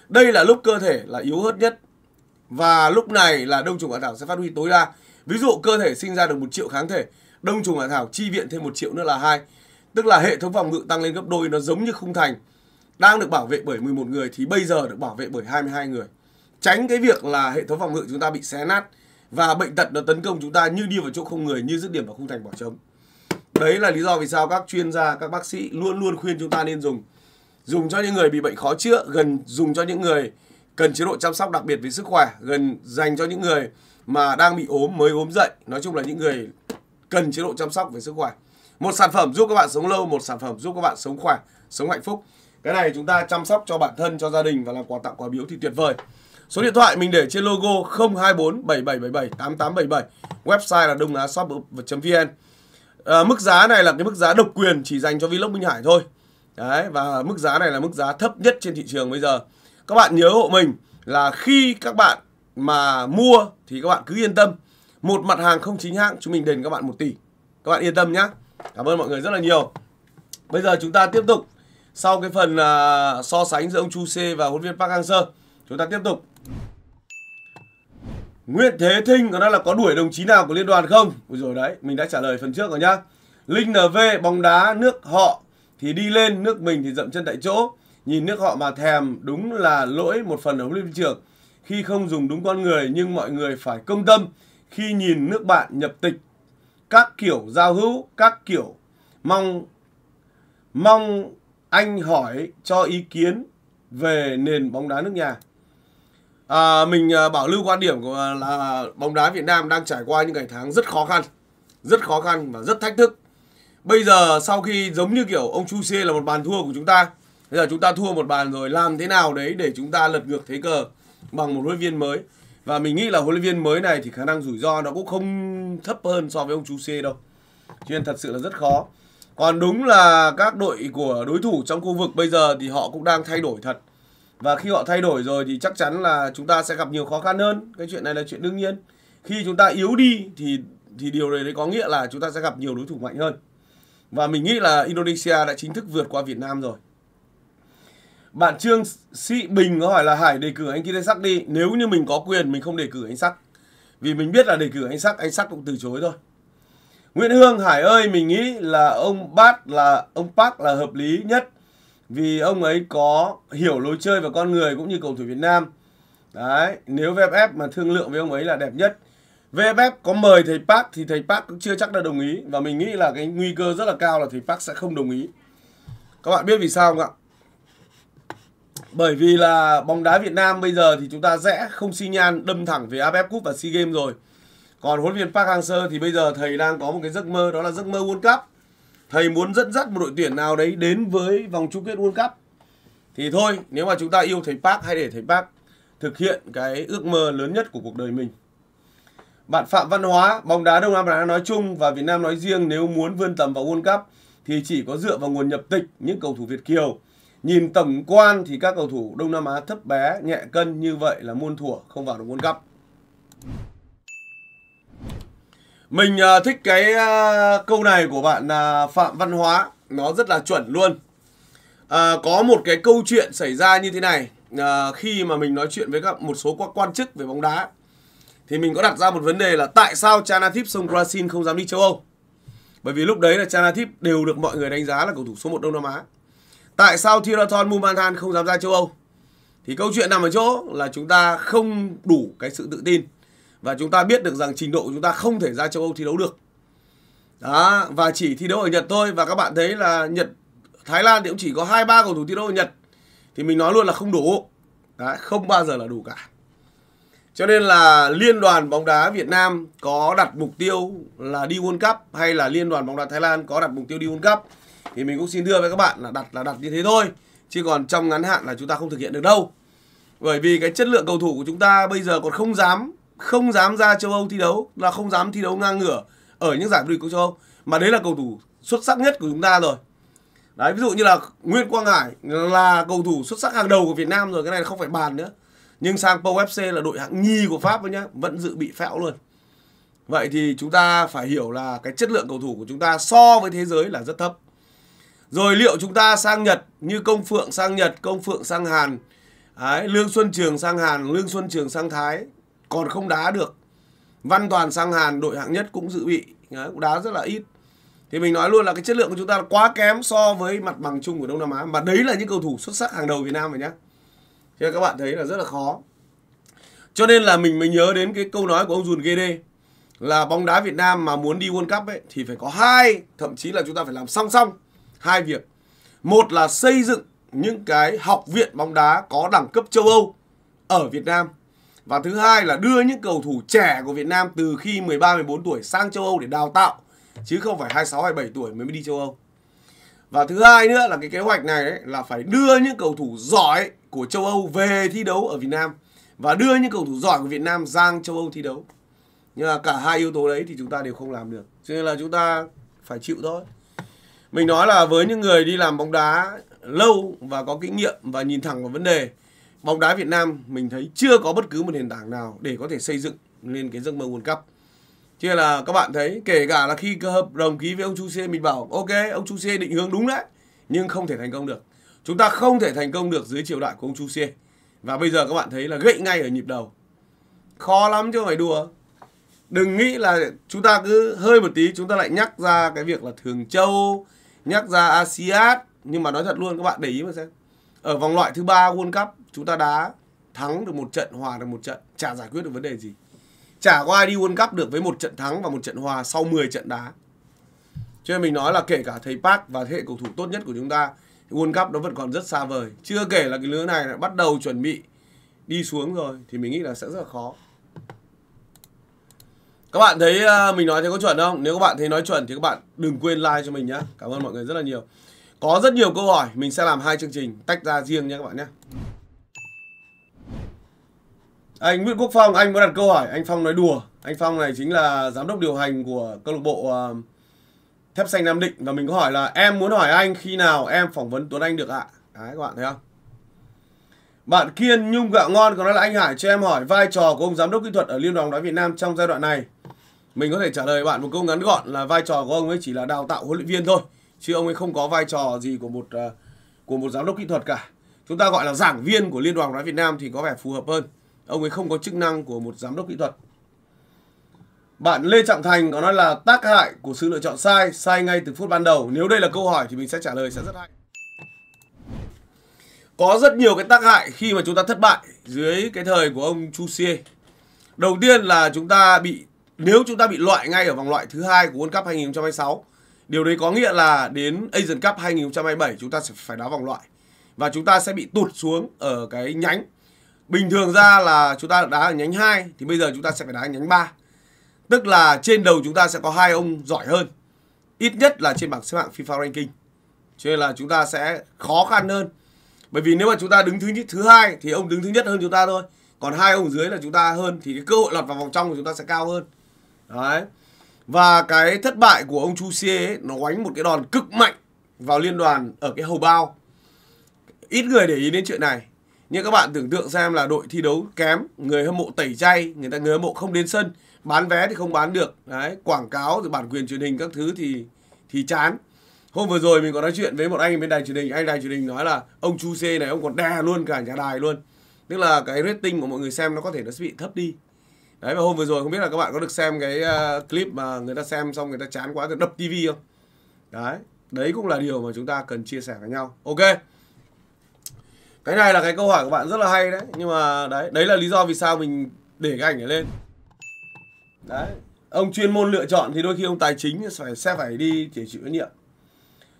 A: đây là lúc cơ thể là yếu hớt nhất và lúc này là đông trùng hạ thảo sẽ phát huy tối đa ví dụ cơ thể sinh ra được một triệu kháng thể đông trùng hạ thảo chi viện thêm một triệu nữa là hai tức là hệ thống phòng ngự tăng lên gấp đôi nó giống như khung thành đang được bảo vệ bởi 11 người thì bây giờ được bảo vệ bởi 22 người. Tránh cái việc là hệ thống phòng ngự chúng ta bị xé nát và bệnh tật nó tấn công chúng ta như đi vào chỗ không người như dứt điểm vào khung thành bỏ trống. Đấy là lý do vì sao các chuyên gia, các bác sĩ luôn luôn khuyên chúng ta nên dùng dùng cho những người bị bệnh khó chữa, gần dùng cho những người cần chế độ chăm sóc đặc biệt về sức khỏe, gần dành cho những người mà đang bị ốm mới ốm dậy, nói chung là những người cần chế độ chăm sóc về sức khỏe. Một sản phẩm giúp các bạn sống lâu, một sản phẩm giúp các bạn sống khỏe, sống hạnh phúc cái này chúng ta chăm sóc cho bản thân cho gia đình và làm quà tặng quà biếu thì tuyệt vời số điện thoại mình để trên logo 024 7777 8877 website là đông á shop vn à, mức giá này là cái mức giá độc quyền chỉ dành cho vlog minh hải thôi đấy và mức giá này là mức giá thấp nhất trên thị trường bây giờ các bạn nhớ hộ mình là khi các bạn mà mua thì các bạn cứ yên tâm một mặt hàng không chính hãng chúng mình đền các bạn 1 tỷ các bạn yên tâm nhé cảm ơn mọi người rất là nhiều bây giờ chúng ta tiếp tục sau cái phần uh, so sánh giữa ông Chu C và huấn viên Park Hang-seo. Chúng ta tiếp tục. Nguyễn Thế Thinh có đó là có đuổi đồng chí nào của liên đoàn không? Ôi rồi đấy, mình đã trả lời phần trước rồi nhá. Linh NV bóng đá nước họ thì đi lên, nước mình thì dậm chân tại chỗ. Nhìn nước họ mà thèm đúng là lỗi một phần ở huấn luyện trưởng khi không dùng đúng con người nhưng mọi người phải công tâm khi nhìn nước bạn nhập tịch các kiểu giao hữu, các kiểu mong mong anh hỏi cho ý kiến về nền bóng đá nước nhà. À, mình à, bảo lưu quan điểm của à, là bóng đá Việt Nam đang trải qua những ngày tháng rất khó khăn, rất khó khăn và rất thách thức. Bây giờ sau khi giống như kiểu ông Chu Xê là một bàn thua của chúng ta, bây giờ chúng ta thua một bàn rồi làm thế nào đấy để chúng ta lật ngược thế cờ bằng một huấn luyện viên mới. Và mình nghĩ là huấn luyện viên mới này thì khả năng rủi ro nó cũng không thấp hơn so với ông Chu C đâu. Cho nên thật sự là rất khó còn đúng là các đội của đối thủ trong khu vực bây giờ thì họ cũng đang thay đổi thật và khi họ thay đổi rồi thì chắc chắn là chúng ta sẽ gặp nhiều khó khăn hơn cái chuyện này là chuyện đương nhiên khi chúng ta yếu đi thì thì điều này đấy có nghĩa là chúng ta sẽ gặp nhiều đối thủ mạnh hơn và mình nghĩ là Indonesia đã chính thức vượt qua Việt Nam rồi bạn Trương Sĩ Bình có hỏi là Hải đề cử anh kia sắc đi Nếu như mình có quyền mình không đề cử anh sắc Vì mình biết là đề cử anh sắc Anh sắc cũng từ chối thôi Nguyễn Hương Hải ơi mình nghĩ là ông Bát là ông Park là hợp lý nhất vì ông ấy có hiểu lối chơi và con người cũng như cầu thủ Việt Nam. Đấy, nếu VFF mà thương lượng với ông ấy là đẹp nhất. VFF có mời thầy Park thì thầy Park cũng chưa chắc đã đồng ý và mình nghĩ là cái nguy cơ rất là cao là thầy Park sẽ không đồng ý. Các bạn biết vì sao không ạ? Bởi vì là bóng đá Việt Nam bây giờ thì chúng ta sẽ không xi nhan đâm thẳng về AFF Cup và SEA Games rồi còn huấn viên Park Hang Seo thì bây giờ thầy đang có một cái giấc mơ đó là giấc mơ World Cup thầy muốn dẫn dắt một đội tuyển nào đấy đến với vòng chung kết World Cup thì thôi nếu mà chúng ta yêu thầy Park hay để thầy Park thực hiện cái ước mơ lớn nhất của cuộc đời mình bạn Phạm Văn Hóa bóng đá Đông Nam Á nói chung và Việt Nam nói riêng nếu muốn vươn tầm vào World Cup thì chỉ có dựa vào nguồn nhập tịch những cầu thủ Việt kiều nhìn tổng quan thì các cầu thủ Đông Nam Á thấp bé nhẹ cân như vậy là muôn thuở không vào được World Cup mình uh, thích cái uh, câu này của bạn uh, Phạm Văn Hóa, nó rất là chuẩn luôn. Uh, có một cái câu chuyện xảy ra như thế này uh, khi mà mình nói chuyện với các một số quan chức về bóng đá thì mình có đặt ra một vấn đề là tại sao Chanathip sông Brazil không dám đi châu Âu? Bởi vì lúc đấy là Chanathip đều được mọi người đánh giá là cầu thủ số 1 Đông Nam Á. Tại sao Thiraton Mumantan không dám ra châu Âu? Thì câu chuyện nằm ở chỗ là chúng ta không đủ cái sự tự tin và chúng ta biết được rằng trình độ của chúng ta không thể ra châu Âu thi đấu được đó và chỉ thi đấu ở Nhật thôi và các bạn thấy là Nhật Thái Lan thì cũng chỉ có hai ba cầu thủ thi đấu ở Nhật thì mình nói luôn là không đủ Đấy, không bao giờ là đủ cả cho nên là liên đoàn bóng đá Việt Nam có đặt mục tiêu là đi World Cup hay là liên đoàn bóng đá Thái Lan có đặt mục tiêu đi World Cup thì mình cũng xin thưa với các bạn là đặt là đặt như thế thôi chứ còn trong ngắn hạn là chúng ta không thực hiện được đâu bởi vì cái chất lượng cầu thủ của chúng ta bây giờ còn không dám không dám ra châu Âu thi đấu là không dám thi đấu ngang ngửa ở những giải vô địch của châu Âu mà đấy là cầu thủ xuất sắc nhất của chúng ta rồi đấy ví dụ như là Nguyễn Quang Hải là cầu thủ xuất sắc hàng đầu của Việt Nam rồi cái này không phải bàn nữa nhưng sang Pau FC là đội hạng nhì của Pháp thôi nhá vẫn dự bị phẹo luôn vậy thì chúng ta phải hiểu là cái chất lượng cầu thủ của chúng ta so với thế giới là rất thấp rồi liệu chúng ta sang Nhật như Công Phượng sang Nhật Công Phượng sang Hàn Đấy, Lương Xuân Trường sang Hàn, Lương Xuân Trường sang Thái còn không đá được văn toàn sang hàn đội hạng nhất cũng dự bị Đấy, cũng đá rất là ít thì mình nói luôn là cái chất lượng của chúng ta là quá kém so với mặt bằng chung của đông nam á mà đấy là những cầu thủ xuất sắc hàng đầu việt nam rồi nhá cho các bạn thấy là rất là khó cho nên là mình mới nhớ đến cái câu nói của ông Jun Gede là bóng đá Việt Nam mà muốn đi World Cup ấy thì phải có hai, thậm chí là chúng ta phải làm song song hai việc. Một là xây dựng những cái học viện bóng đá có đẳng cấp châu Âu ở Việt Nam và thứ hai là đưa những cầu thủ trẻ của Việt Nam từ khi 13 14 tuổi sang châu Âu để đào tạo chứ không phải 26 27 tuổi mới mới đi châu Âu. Và thứ hai nữa là cái kế hoạch này ấy, là phải đưa những cầu thủ giỏi của châu Âu về thi đấu ở Việt Nam và đưa những cầu thủ giỏi của Việt Nam sang châu Âu thi đấu. Nhưng mà cả hai yếu tố đấy thì chúng ta đều không làm được. Cho nên là chúng ta phải chịu thôi. Mình nói là với những người đi làm bóng đá lâu và có kinh nghiệm và nhìn thẳng vào vấn đề bóng đá Việt Nam mình thấy chưa có bất cứ một nền tảng nào để có thể xây dựng lên cái giấc mơ World Cup. Chứ là các bạn thấy kể cả là khi hợp đồng ký với ông Chu Xie mình bảo ok ông Chu Xie định hướng đúng đấy nhưng không thể thành công được. Chúng ta không thể thành công được dưới triều đại của ông Chu Xie. Và bây giờ các bạn thấy là gậy ngay ở nhịp đầu. Khó lắm chứ không phải đùa. Đừng nghĩ là chúng ta cứ hơi một tí chúng ta lại nhắc ra cái việc là Thường Châu, nhắc ra ASEAN nhưng mà nói thật luôn các bạn để ý mà xem ở vòng loại thứ ba World Cup chúng ta đá thắng được một trận hòa được một trận chả giải quyết được vấn đề gì chả có ai đi World Cup được với một trận thắng và một trận hòa sau 10 trận đá cho nên mình nói là kể cả thầy Park và thế hệ cầu thủ tốt nhất của chúng ta World Cup nó vẫn còn rất xa vời chưa kể là cái lứa này đã bắt đầu chuẩn bị đi xuống rồi thì mình nghĩ là sẽ rất là khó các bạn thấy ờ, mình nói thế có chuẩn không nếu các bạn thấy nói chuẩn thì các bạn đừng quên like cho mình nhé cảm ơn mọi người rất là nhiều có rất nhiều câu hỏi, mình sẽ làm hai chương trình tách ra riêng nhé các bạn nhé. Anh Nguyễn Quốc Phong, anh mới đặt câu hỏi, anh Phong nói đùa. Anh Phong này chính là giám đốc điều hành của câu lạc bộ uh, Thép Xanh Nam Định và mình có hỏi là em muốn hỏi anh khi nào em phỏng vấn Tuấn Anh được ạ? Đấy các bạn thấy không? Bạn Kiên Nhung gạo ngon còn nói là anh Hải cho em hỏi vai trò của ông giám đốc kỹ thuật ở Liên đoàn đá Việt Nam trong giai đoạn này. Mình có thể trả lời bạn một câu ngắn gọn là vai trò của ông ấy chỉ là đào tạo huấn luyện viên thôi chứ ông ấy không có vai trò gì của một uh, của một giám đốc kỹ thuật cả chúng ta gọi là giảng viên của liên đoàn bóng đá Việt Nam thì có vẻ phù hợp hơn ông ấy không có chức năng của một giám đốc kỹ thuật bạn Lê Trọng Thành có nói là tác hại của sự lựa chọn sai sai ngay từ phút ban đầu nếu đây là câu hỏi thì mình sẽ trả lời sẽ rất hay có rất nhiều cái tác hại khi mà chúng ta thất bại dưới cái thời của ông Chu Xie. Đầu tiên là chúng ta bị nếu chúng ta bị loại ngay ở vòng loại thứ hai của World Cup 2026 Điều đấy có nghĩa là đến Asian Cup 2027 chúng ta sẽ phải đá vòng loại và chúng ta sẽ bị tụt xuống ở cái nhánh. Bình thường ra là chúng ta đá ở nhánh 2 thì bây giờ chúng ta sẽ phải đá ở nhánh 3. Tức là trên đầu chúng ta sẽ có hai ông giỏi hơn. Ít nhất là trên bảng xếp hạng FIFA ranking. Cho nên là chúng ta sẽ khó khăn hơn. Bởi vì nếu mà chúng ta đứng thứ nhất thứ hai thì ông đứng thứ nhất hơn chúng ta thôi. Còn hai ông dưới là chúng ta hơn thì cái cơ hội lọt vào vòng trong của chúng ta sẽ cao hơn. Đấy. Và cái thất bại của ông Chu Xie nó oánh một cái đòn cực mạnh vào liên đoàn ở cái hầu bao. Ít người để ý đến chuyện này. Nhưng các bạn tưởng tượng xem là đội thi đấu kém, người hâm mộ tẩy chay, người ta người hâm mộ không đến sân, bán vé thì không bán được. Đấy, quảng cáo rồi bản quyền truyền hình các thứ thì thì chán. Hôm vừa rồi mình có nói chuyện với một anh bên đài truyền hình, anh đài truyền hình nói là ông Chu C này ông còn đè luôn cả nhà đài luôn. Tức là cái rating của mọi người xem nó có thể nó sẽ bị thấp đi đấy và hôm vừa rồi không biết là các bạn có được xem cái uh, clip mà người ta xem xong người ta chán quá thì đập tivi không đấy đấy cũng là điều mà chúng ta cần chia sẻ với nhau ok cái này là cái câu hỏi của bạn rất là hay đấy nhưng mà đấy đấy là lý do vì sao mình để cái ảnh này lên đấy ông chuyên môn lựa chọn thì đôi khi ông tài chính phải sẽ phải đi để chịu trách nhiệm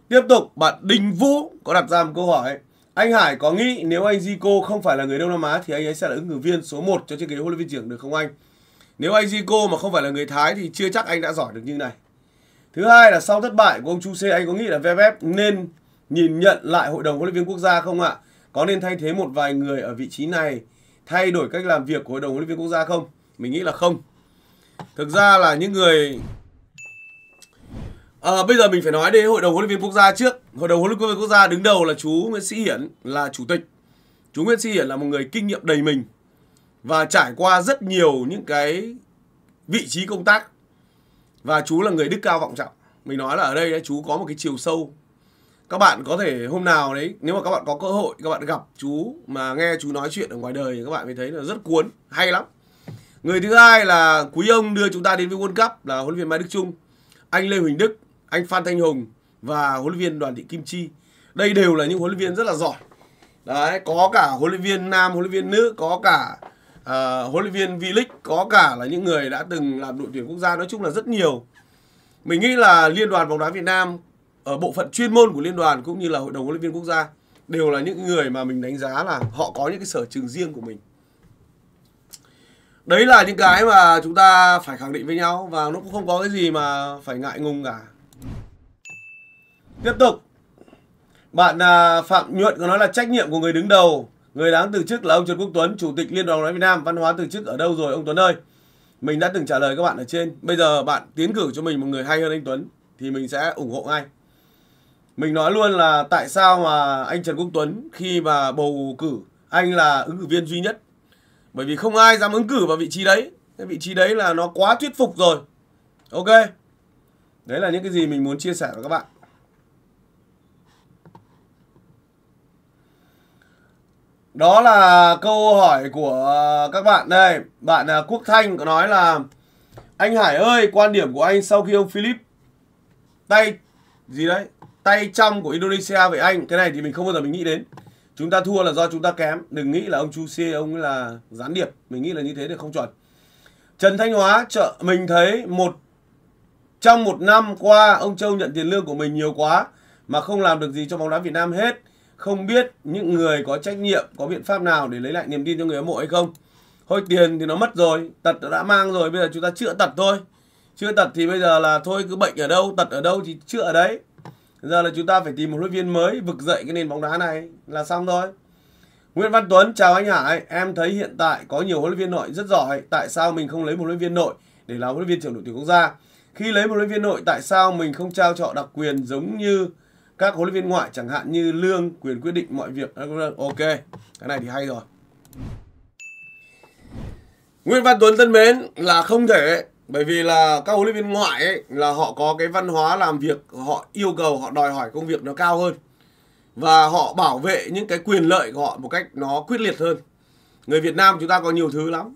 A: tiếp tục bạn đinh vũ có đặt ra một câu hỏi anh Hải có nghĩ nếu anh Zico không phải là người Đông Nam Á thì anh ấy sẽ là ứng cử viên số 1 cho chiếc ghế huấn luyện viên trưởng được không anh? Nếu anh Zico mà không phải là người Thái thì chưa chắc anh đã giỏi được như này. Thứ hai là sau thất bại của ông Chu C, anh có nghĩ là VFF nên nhìn nhận lại Hội đồng huấn luyện viên quốc gia không ạ? À? Có nên thay thế một vài người ở vị trí này, thay đổi cách làm việc của Hội đồng huấn luyện viên quốc gia không? Mình nghĩ là không. Thực ra là những người... À, bây giờ mình phải nói đến Hội đồng huấn luyện viên quốc gia trước. Hội đồng huấn luyện viên quốc gia đứng đầu là chú Nguyễn Sĩ Hiển là chủ tịch. Chú Nguyễn Sĩ Hiển là một người kinh nghiệm đầy mình và trải qua rất nhiều những cái vị trí công tác và chú là người đức cao vọng trọng mình nói là ở đây chú có một cái chiều sâu các bạn có thể hôm nào đấy nếu mà các bạn có cơ hội các bạn gặp chú mà nghe chú nói chuyện ở ngoài đời thì các bạn mới thấy là rất cuốn hay lắm người thứ hai là quý ông đưa chúng ta đến với world cup là huấn luyện viên mai đức trung anh lê huỳnh đức anh phan thanh hùng và huấn luyện viên đoàn thị kim chi đây đều là những huấn luyện viên rất là giỏi đấy có cả huấn luyện viên nam huấn luyện viên nữ có cả à, huấn luyện viên V-League có cả là những người đã từng làm đội tuyển quốc gia nói chung là rất nhiều mình nghĩ là liên đoàn bóng đá Việt Nam ở bộ phận chuyên môn của liên đoàn cũng như là hội đồng huấn luyện viên quốc gia đều là những người mà mình đánh giá là họ có những cái sở trường riêng của mình đấy là những cái mà chúng ta phải khẳng định với nhau và nó cũng không có cái gì mà phải ngại ngùng cả tiếp tục bạn à, phạm nhuận có nói là trách nhiệm của người đứng đầu Người đáng từ chức là ông Trần Quốc Tuấn, Chủ tịch Liên đoàn bóng Việt Nam. Văn hóa từ chức ở đâu rồi ông Tuấn ơi? Mình đã từng trả lời các bạn ở trên. Bây giờ bạn tiến cử cho mình một người hay hơn anh Tuấn thì mình sẽ ủng hộ ngay. Mình nói luôn là tại sao mà anh Trần Quốc Tuấn khi mà bầu cử anh là ứng cử viên duy nhất. Bởi vì không ai dám ứng cử vào vị trí đấy. Cái vị trí đấy là nó quá thuyết phục rồi. Ok. Đấy là những cái gì mình muốn chia sẻ với các bạn. Đó là câu hỏi của các bạn đây. Bạn à, Quốc Thanh có nói là anh Hải ơi, quan điểm của anh sau khi ông Philip tay gì đấy? Tay trong của Indonesia với anh, cái này thì mình không bao giờ mình nghĩ đến. Chúng ta thua là do chúng ta kém, đừng nghĩ là ông Chu Xie ông là gián điệp, mình nghĩ là như thế thì không chuẩn. Trần Thanh Hóa chợ mình thấy một trong một năm qua ông Châu nhận tiền lương của mình nhiều quá mà không làm được gì cho bóng đá Việt Nam hết không biết những người có trách nhiệm có biện pháp nào để lấy lại niềm tin cho người hâm mộ hay không thôi tiền thì nó mất rồi tật đã mang rồi bây giờ chúng ta chữa tật thôi chữa tật thì bây giờ là thôi cứ bệnh ở đâu tật ở đâu thì chữa ở đấy giờ là chúng ta phải tìm một huấn viên mới vực dậy cái nền bóng đá này là xong thôi Nguyễn Văn Tuấn chào anh Hải em thấy hiện tại có nhiều huấn luyện viên nội rất giỏi tại sao mình không lấy một huấn luyện viên nội để làm huấn luyện viên trưởng đội tuyển quốc gia khi lấy một huấn luyện viên nội tại sao mình không trao chọn đặc quyền giống như các huấn luyện viên ngoại chẳng hạn như lương quyền quyết định mọi việc ok cái này thì hay rồi Nguyễn Văn Tuấn thân mến là không thể bởi vì là các huấn luyện viên ngoại ấy, là họ có cái văn hóa làm việc họ yêu cầu họ đòi hỏi công việc nó cao hơn và họ bảo vệ những cái quyền lợi của họ một cách nó quyết liệt hơn người Việt Nam chúng ta có nhiều thứ lắm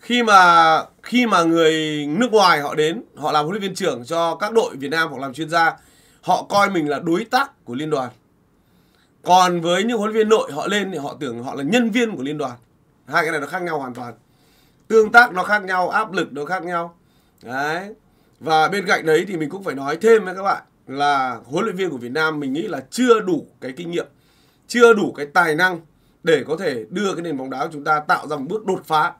A: khi mà khi mà người nước ngoài họ đến họ làm huấn luyện viên trưởng cho các đội Việt Nam hoặc làm chuyên gia họ coi mình là đối tác của liên đoàn còn với những huấn viên nội họ lên thì họ tưởng họ là nhân viên của liên đoàn hai cái này nó khác nhau hoàn toàn tương tác nó khác nhau áp lực nó khác nhau đấy và bên cạnh đấy thì mình cũng phải nói thêm với các bạn là huấn luyện viên của Việt Nam mình nghĩ là chưa đủ cái kinh nghiệm chưa đủ cái tài năng để có thể đưa cái nền bóng đá của chúng ta tạo ra một bước đột phá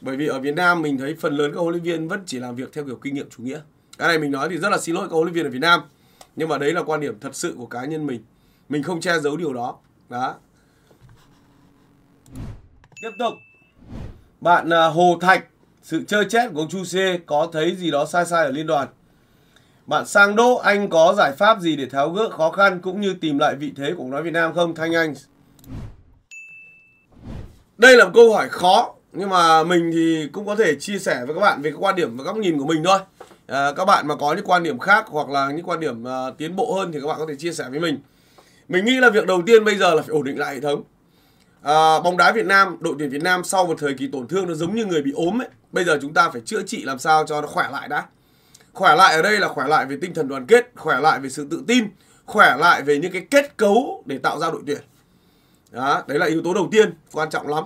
A: bởi vì ở Việt Nam mình thấy phần lớn các huấn luyện viên vẫn chỉ làm việc theo kiểu kinh nghiệm chủ nghĩa cái này mình nói thì rất là xin lỗi các huấn luyện viên ở Việt Nam nhưng mà đấy là quan điểm thật sự của cá nhân mình mình không che giấu điều đó đó tiếp tục bạn à, Hồ Thạch sự chơi chết của Chu Xê có thấy gì đó sai sai ở liên đoàn bạn Sang Đỗ anh có giải pháp gì để tháo gỡ khó khăn cũng như tìm lại vị thế của nói Việt Nam không Thanh Anh đây là một câu hỏi khó nhưng mà mình thì cũng có thể chia sẻ với các bạn về cái quan điểm và góc nhìn của mình thôi à, các bạn mà có những quan điểm khác hoặc là những quan điểm à, tiến bộ hơn thì các bạn có thể chia sẻ với mình mình nghĩ là việc đầu tiên bây giờ là phải ổn định lại hệ thống à, bóng đá Việt Nam đội tuyển Việt Nam sau một thời kỳ tổn thương nó giống như người bị ốm ấy bây giờ chúng ta phải chữa trị làm sao cho nó khỏe lại đã khỏe lại ở đây là khỏe lại về tinh thần đoàn kết khỏe lại về sự tự tin khỏe lại về những cái kết cấu để tạo ra đội tuyển đó, đấy là yếu tố đầu tiên quan trọng lắm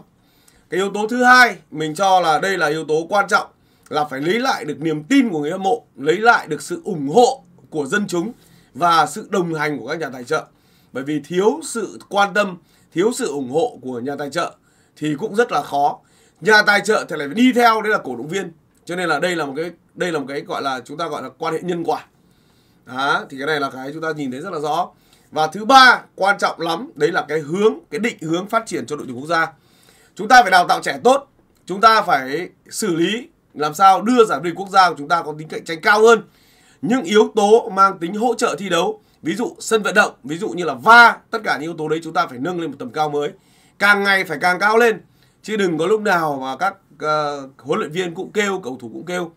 A: cái yếu tố thứ hai mình cho là đây là yếu tố quan trọng là phải lấy lại được niềm tin của người hâm mộ, lấy lại được sự ủng hộ của dân chúng và sự đồng hành của các nhà tài trợ. Bởi vì thiếu sự quan tâm, thiếu sự ủng hộ của nhà tài trợ thì cũng rất là khó. Nhà tài trợ thì lại phải đi theo đấy là cổ động viên. Cho nên là đây là một cái đây là một cái gọi là chúng ta gọi là quan hệ nhân quả. Đó, thì cái này là cái chúng ta nhìn thấy rất là rõ. Và thứ ba quan trọng lắm đấy là cái hướng, cái định hướng phát triển cho đội tuyển quốc gia. Chúng ta phải đào tạo trẻ tốt, chúng ta phải xử lý làm sao đưa giải vô địch quốc gia của chúng ta có tính cạnh tranh cao hơn những yếu tố mang tính hỗ trợ thi đấu ví dụ sân vận động ví dụ như là va tất cả những yếu tố đấy chúng ta phải nâng lên một tầm cao mới càng ngày phải càng cao lên chứ đừng có lúc nào mà các uh, huấn luyện viên cũng kêu cầu thủ cũng kêu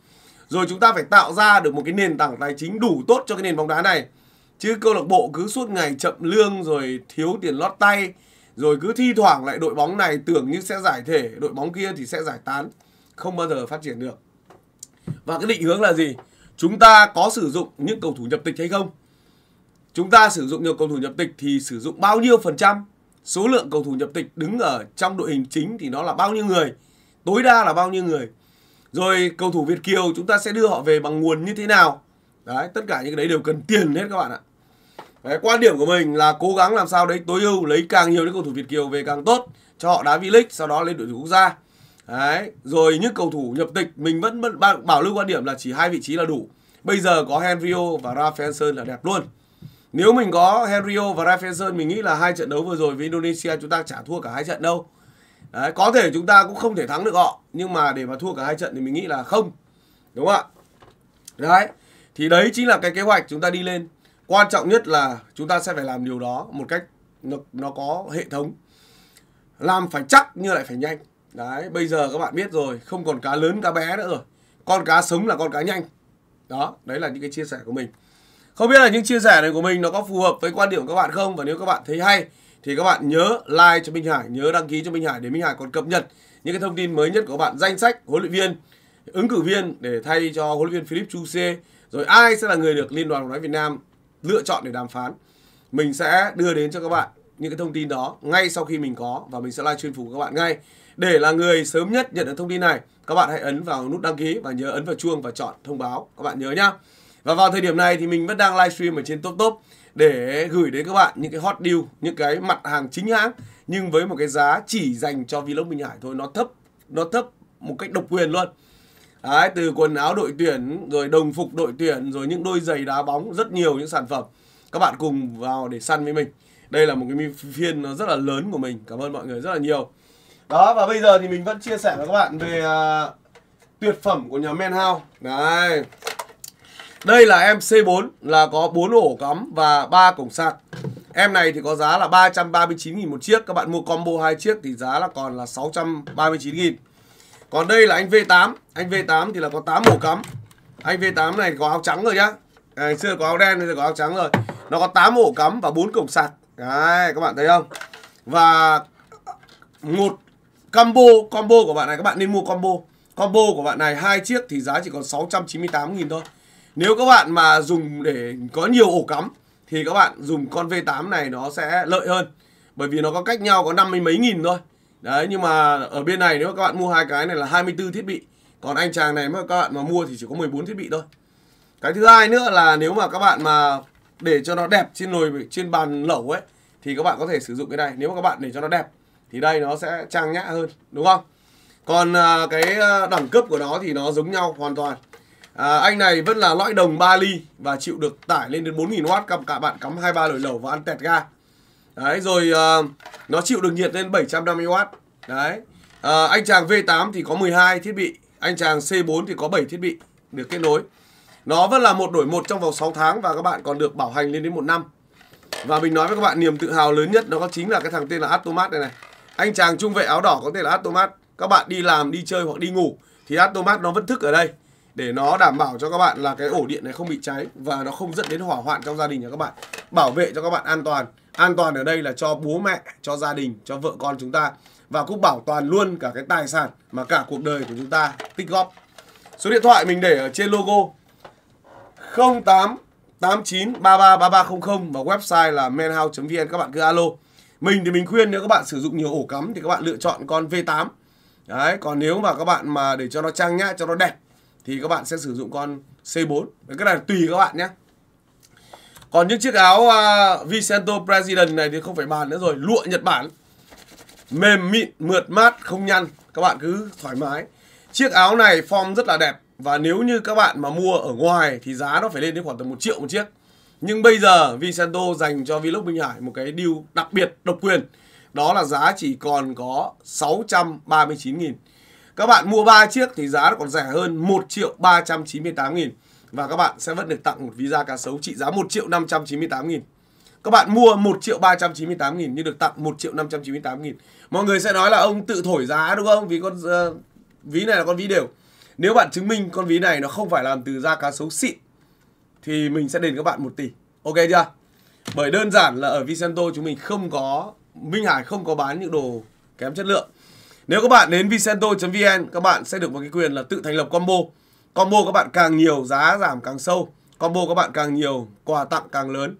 A: rồi chúng ta phải tạo ra được một cái nền tảng tài chính đủ tốt cho cái nền bóng đá này chứ câu lạc bộ cứ suốt ngày chậm lương rồi thiếu tiền lót tay rồi cứ thi thoảng lại đội bóng này tưởng như sẽ giải thể đội bóng kia thì sẽ giải tán không bao giờ phát triển được và cái định hướng là gì chúng ta có sử dụng những cầu thủ nhập tịch hay không chúng ta sử dụng nhiều cầu thủ nhập tịch thì sử dụng bao nhiêu phần trăm số lượng cầu thủ nhập tịch đứng ở trong đội hình chính thì nó là bao nhiêu người tối đa là bao nhiêu người rồi cầu thủ việt kiều chúng ta sẽ đưa họ về bằng nguồn như thế nào đấy tất cả những cái đấy đều cần tiền hết các bạn ạ đấy, quan điểm của mình là cố gắng làm sao đấy tối ưu lấy càng nhiều những cầu thủ việt kiều về càng tốt cho họ đá v league sau đó lên đội tuyển quốc gia Đấy, rồi những cầu thủ nhập tịch mình vẫn bảo lưu quan điểm là chỉ hai vị trí là đủ. Bây giờ có Henrio và Rafaelson là đẹp luôn. Nếu mình có Henrio và Rafaelson mình nghĩ là hai trận đấu vừa rồi với Indonesia chúng ta chả thua cả hai trận đâu. Đấy, có thể chúng ta cũng không thể thắng được họ nhưng mà để mà thua cả hai trận thì mình nghĩ là không. Đúng không ạ? Đấy. Thì đấy chính là cái kế hoạch chúng ta đi lên. Quan trọng nhất là chúng ta sẽ phải làm điều đó một cách nó, nó có hệ thống. Làm phải chắc nhưng lại phải nhanh. Đấy, bây giờ các bạn biết rồi, không còn cá lớn cá bé nữa rồi. Con cá sống là con cá nhanh. Đó, đấy là những cái chia sẻ của mình. Không biết là những chia sẻ này của mình nó có phù hợp với quan điểm của các bạn không và nếu các bạn thấy hay thì các bạn nhớ like cho Minh Hải, nhớ đăng ký cho Minh Hải để Minh Hải còn cập nhật những cái thông tin mới nhất của bạn, danh sách huấn luyện viên, ứng cử viên để thay cho huấn luyện viên Philip Chu C rồi ai sẽ là người được Liên đoàn bóng đá Việt Nam lựa chọn để đàm phán. Mình sẽ đưa đến cho các bạn những cái thông tin đó ngay sau khi mình có và mình sẽ live stream phục các bạn ngay. Để là người sớm nhất nhận được thông tin này, các bạn hãy ấn vào nút đăng ký và nhớ ấn vào chuông và chọn thông báo. Các bạn nhớ nhá. Và vào thời điểm này thì mình vẫn đang livestream ở trên Top Top để gửi đến các bạn những cái hot deal, những cái mặt hàng chính hãng nhưng với một cái giá chỉ dành cho Vlog Minh Hải thôi, nó thấp, nó thấp một cách độc quyền luôn. Đấy, từ quần áo đội tuyển rồi đồng phục đội tuyển rồi những đôi giày đá bóng rất nhiều những sản phẩm các bạn cùng vào để săn với mình đây là một cái phiên nó rất là lớn của mình cảm ơn mọi người rất là nhiều đó và bây giờ thì mình vẫn chia sẻ với các bạn về uh, tuyệt phẩm của nhà men hao đấy đây là em C4 là có 4 ổ cắm và 3 cổng sạc. Em này thì có giá là 339 000 một chiếc, các bạn mua combo hai chiếc thì giá là còn là 639 000 Còn đây là anh V8, anh V8 thì là có 8 ổ cắm. Anh V8 này có áo trắng rồi nhá. ngày xưa có áo đen bây giờ có áo trắng rồi. Nó có 8 ổ cắm và 4 cổng sạc. Đấy, các bạn thấy không? Và một Combo, combo của bạn này các bạn nên mua combo. Combo của bạn này hai chiếc thì giá chỉ còn 698 000 thôi. Nếu các bạn mà dùng để có nhiều ổ cắm thì các bạn dùng con V8 này nó sẽ lợi hơn. Bởi vì nó có cách nhau có năm mươi mấy nghìn thôi. Đấy nhưng mà ở bên này nếu các bạn mua hai cái này là 24 thiết bị. Còn anh chàng này mà các bạn mà mua thì chỉ có 14 thiết bị thôi. Cái thứ hai nữa là nếu mà các bạn mà để cho nó đẹp trên nồi trên bàn lẩu ấy thì các bạn có thể sử dụng cái này nếu mà các bạn để cho nó đẹp thì đây nó sẽ trang nhã hơn đúng không còn à, cái à, đẳng cấp của nó thì nó giống nhau hoàn toàn à, anh này vẫn là lõi đồng 3 ly và chịu được tải lên đến 4.000W cặp cả bạn cắm 23 lồi lẩu và ăn tẹt ga đấy rồi à, nó chịu được nhiệt lên 750W đấy à, anh chàng V8 thì có 12 thiết bị anh chàng C4 thì có 7 thiết bị được kết nối nó vẫn là một đổi một trong vòng 6 tháng và các bạn còn được bảo hành lên đến một năm và mình nói với các bạn niềm tự hào lớn nhất đó chính là cái thằng tên là Atomat này này anh chàng trung vệ áo đỏ có thể là Atomat các bạn đi làm đi chơi hoặc đi ngủ thì Atomat nó vẫn thức ở đây để nó đảm bảo cho các bạn là cái ổ điện này không bị cháy và nó không dẫn đến hỏa hoạn trong gia đình nhà các bạn bảo vệ cho các bạn an toàn an toàn ở đây là cho bố mẹ cho gia đình cho vợ con chúng ta và cũng bảo toàn luôn cả cái tài sản mà cả cuộc đời của chúng ta tích góp số điện thoại mình để ở trên logo 08 89 33 3300 và website là menhouse.vn các bạn cứ alo mình thì mình khuyên nếu các bạn sử dụng nhiều ổ cắm thì các bạn lựa chọn con V8. Đấy, còn nếu mà các bạn mà để cho nó trang nhã, cho nó đẹp thì các bạn sẽ sử dụng con C4. Đấy, cái này tùy các bạn nhé. Còn những chiếc áo uh, Vicento President này thì không phải bàn nữa rồi, lụa Nhật Bản. Mềm mịn, mượt mát, không nhăn, các bạn cứ thoải mái. Chiếc áo này form rất là đẹp và nếu như các bạn mà mua ở ngoài thì giá nó phải lên đến khoảng tầm 1 triệu một chiếc. Nhưng bây giờ Vincenzo dành cho Vlog Minh Hải một cái deal đặc biệt độc quyền. Đó là giá chỉ còn có 639 000 Các bạn mua 3 chiếc thì giá còn rẻ hơn 1 triệu 398 000 Và các bạn sẽ vẫn được tặng một visa cá sấu trị giá 1 triệu 598 000 các bạn mua 1 triệu 398 000 nhưng được tặng 1 triệu 598 000 Mọi người sẽ nói là ông tự thổi giá đúng không? Vì con uh, ví này là con ví đều. Nếu bạn chứng minh con ví này nó không phải làm từ da cá sấu xịn thì mình sẽ đền các bạn 1 tỷ. Ok chưa? Bởi đơn giản là ở Vicento chúng mình không có Minh Hải không có bán những đồ kém chất lượng. Nếu các bạn đến vicento.vn các bạn sẽ được một cái quyền là tự thành lập combo. Combo các bạn càng nhiều giá giảm càng sâu. Combo các bạn càng nhiều quà tặng càng lớn.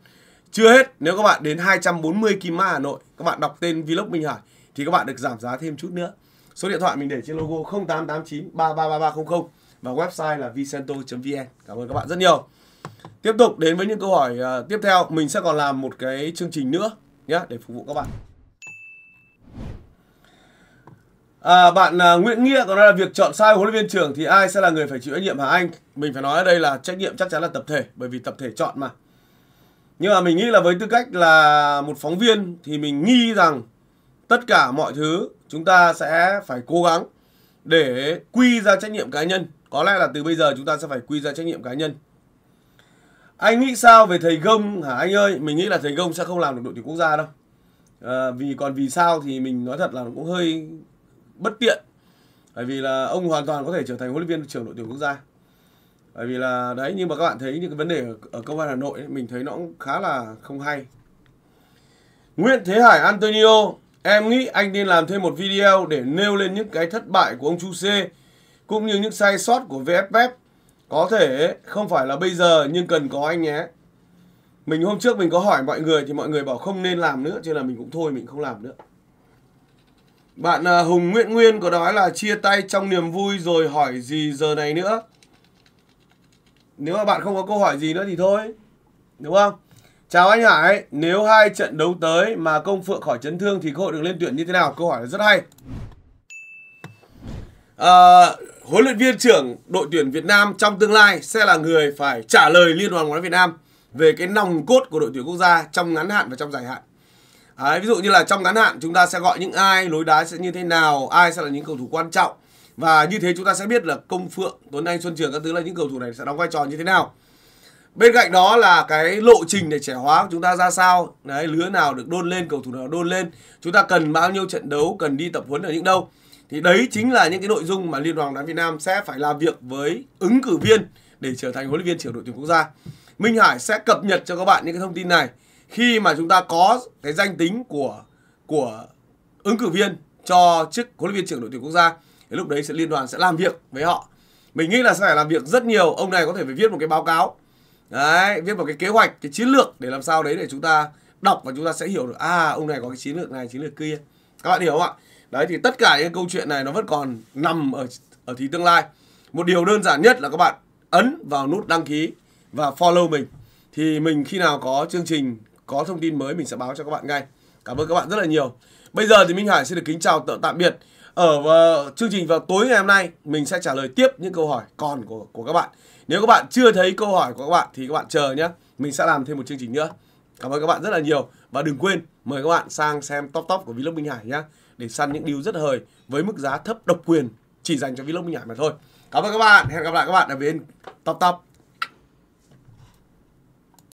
A: Chưa hết, nếu các bạn đến 240 Kim Mã Hà Nội, các bạn đọc tên Vlog Minh Hải thì các bạn được giảm giá thêm chút nữa. Số điện thoại mình để trên logo 0889 333300 và website là vicento.vn. Cảm ơn các bạn rất nhiều. Tiếp tục đến với những câu hỏi uh, tiếp theo, mình sẽ còn làm một cái chương trình nữa nhé để phục vụ các bạn. À, bạn uh, Nguyễn Nghĩa còn là việc chọn sai huấn luyện viên trưởng thì ai sẽ là người phải chịu trách nhiệm hả anh? Mình phải nói ở đây là trách nhiệm chắc chắn là tập thể bởi vì tập thể chọn mà. Nhưng mà mình nghĩ là với tư cách là một phóng viên thì mình nghi rằng tất cả mọi thứ chúng ta sẽ phải cố gắng để quy ra trách nhiệm cá nhân. Có lẽ là từ bây giờ chúng ta sẽ phải quy ra trách nhiệm cá nhân anh nghĩ sao về thầy Gông hả anh ơi? Mình nghĩ là thầy Gông sẽ không làm được đội tuyển quốc gia đâu. À, vì còn vì sao thì mình nói thật là nó cũng hơi bất tiện. Bởi vì là ông hoàn toàn có thể trở thành huấn luyện viên trưởng đội tuyển quốc gia. Bởi vì là đấy nhưng mà các bạn thấy những cái vấn đề ở, ở công an Hà Nội ấy, mình thấy nó cũng khá là không hay. Nguyễn Thế Hải Antonio, em nghĩ anh nên làm thêm một video để nêu lên những cái thất bại của ông Chu C cũng như những sai sót của VFF có thể không phải là bây giờ nhưng cần có anh nhé. Mình hôm trước mình có hỏi mọi người thì mọi người bảo không nên làm nữa cho nên là mình cũng thôi mình không làm nữa. Bạn à, Hùng Nguyễn Nguyên có nói là chia tay trong niềm vui rồi hỏi gì giờ này nữa. Nếu mà bạn không có câu hỏi gì nữa thì thôi. Đúng không? Chào anh Hải, nếu hai trận đấu tới mà công phượng khỏi chấn thương thì cơ hội được lên tuyển như thế nào? Câu hỏi rất hay. À, huấn luyện viên trưởng đội tuyển Việt Nam trong tương lai sẽ là người phải trả lời Liên đoàn bóng đá Việt Nam về cái nòng cốt của đội tuyển quốc gia trong ngắn hạn và trong dài hạn. Đấy, ví dụ như là trong ngắn hạn chúng ta sẽ gọi những ai, lối đá sẽ như thế nào, ai sẽ là những cầu thủ quan trọng và như thế chúng ta sẽ biết là Công Phượng, Tuấn Anh, Xuân Trường các thứ là những cầu thủ này sẽ đóng vai trò như thế nào. Bên cạnh đó là cái lộ trình để trẻ hóa của chúng ta ra sao, đấy lứa nào được đôn lên, cầu thủ nào đôn lên, chúng ta cần bao nhiêu trận đấu, cần đi tập huấn ở những đâu thì đấy chính là những cái nội dung mà Liên đoàn đá Việt Nam sẽ phải làm việc với ứng cử viên để trở thành huấn luyện viên trưởng đội tuyển quốc gia. Minh Hải sẽ cập nhật cho các bạn những cái thông tin này khi mà chúng ta có cái danh tính của của ứng cử viên cho chức huấn luyện viên trưởng đội tuyển quốc gia thì lúc đấy sẽ liên đoàn sẽ làm việc với họ mình nghĩ là sẽ phải làm việc rất nhiều ông này có thể phải viết một cái báo cáo đấy viết một cái kế hoạch cái chiến lược để làm sao đấy để chúng ta đọc và chúng ta sẽ hiểu được à ông này có cái chiến lược này chiến lược kia các bạn hiểu không ạ đấy thì tất cả những câu chuyện này nó vẫn còn nằm ở ở thì tương lai một điều đơn giản nhất là các bạn ấn vào nút đăng ký và follow mình thì mình khi nào có chương trình có thông tin mới mình sẽ báo cho các bạn ngay cảm ơn các bạn rất là nhiều bây giờ thì minh hải xin được kính chào tạm biệt ở uh, chương trình vào tối ngày hôm nay mình sẽ trả lời tiếp những câu hỏi còn của của các bạn nếu các bạn chưa thấy câu hỏi của các bạn thì các bạn chờ nhé mình sẽ làm thêm một chương trình nữa cảm ơn các bạn rất là nhiều và đừng quên mời các bạn sang xem top top của vlog minh hải nhé để săn những điều rất hời với mức giá thấp độc quyền chỉ dành cho vlog minh hải mà thôi. Cảm ơn các bạn, hẹn gặp lại các bạn ở bên top top.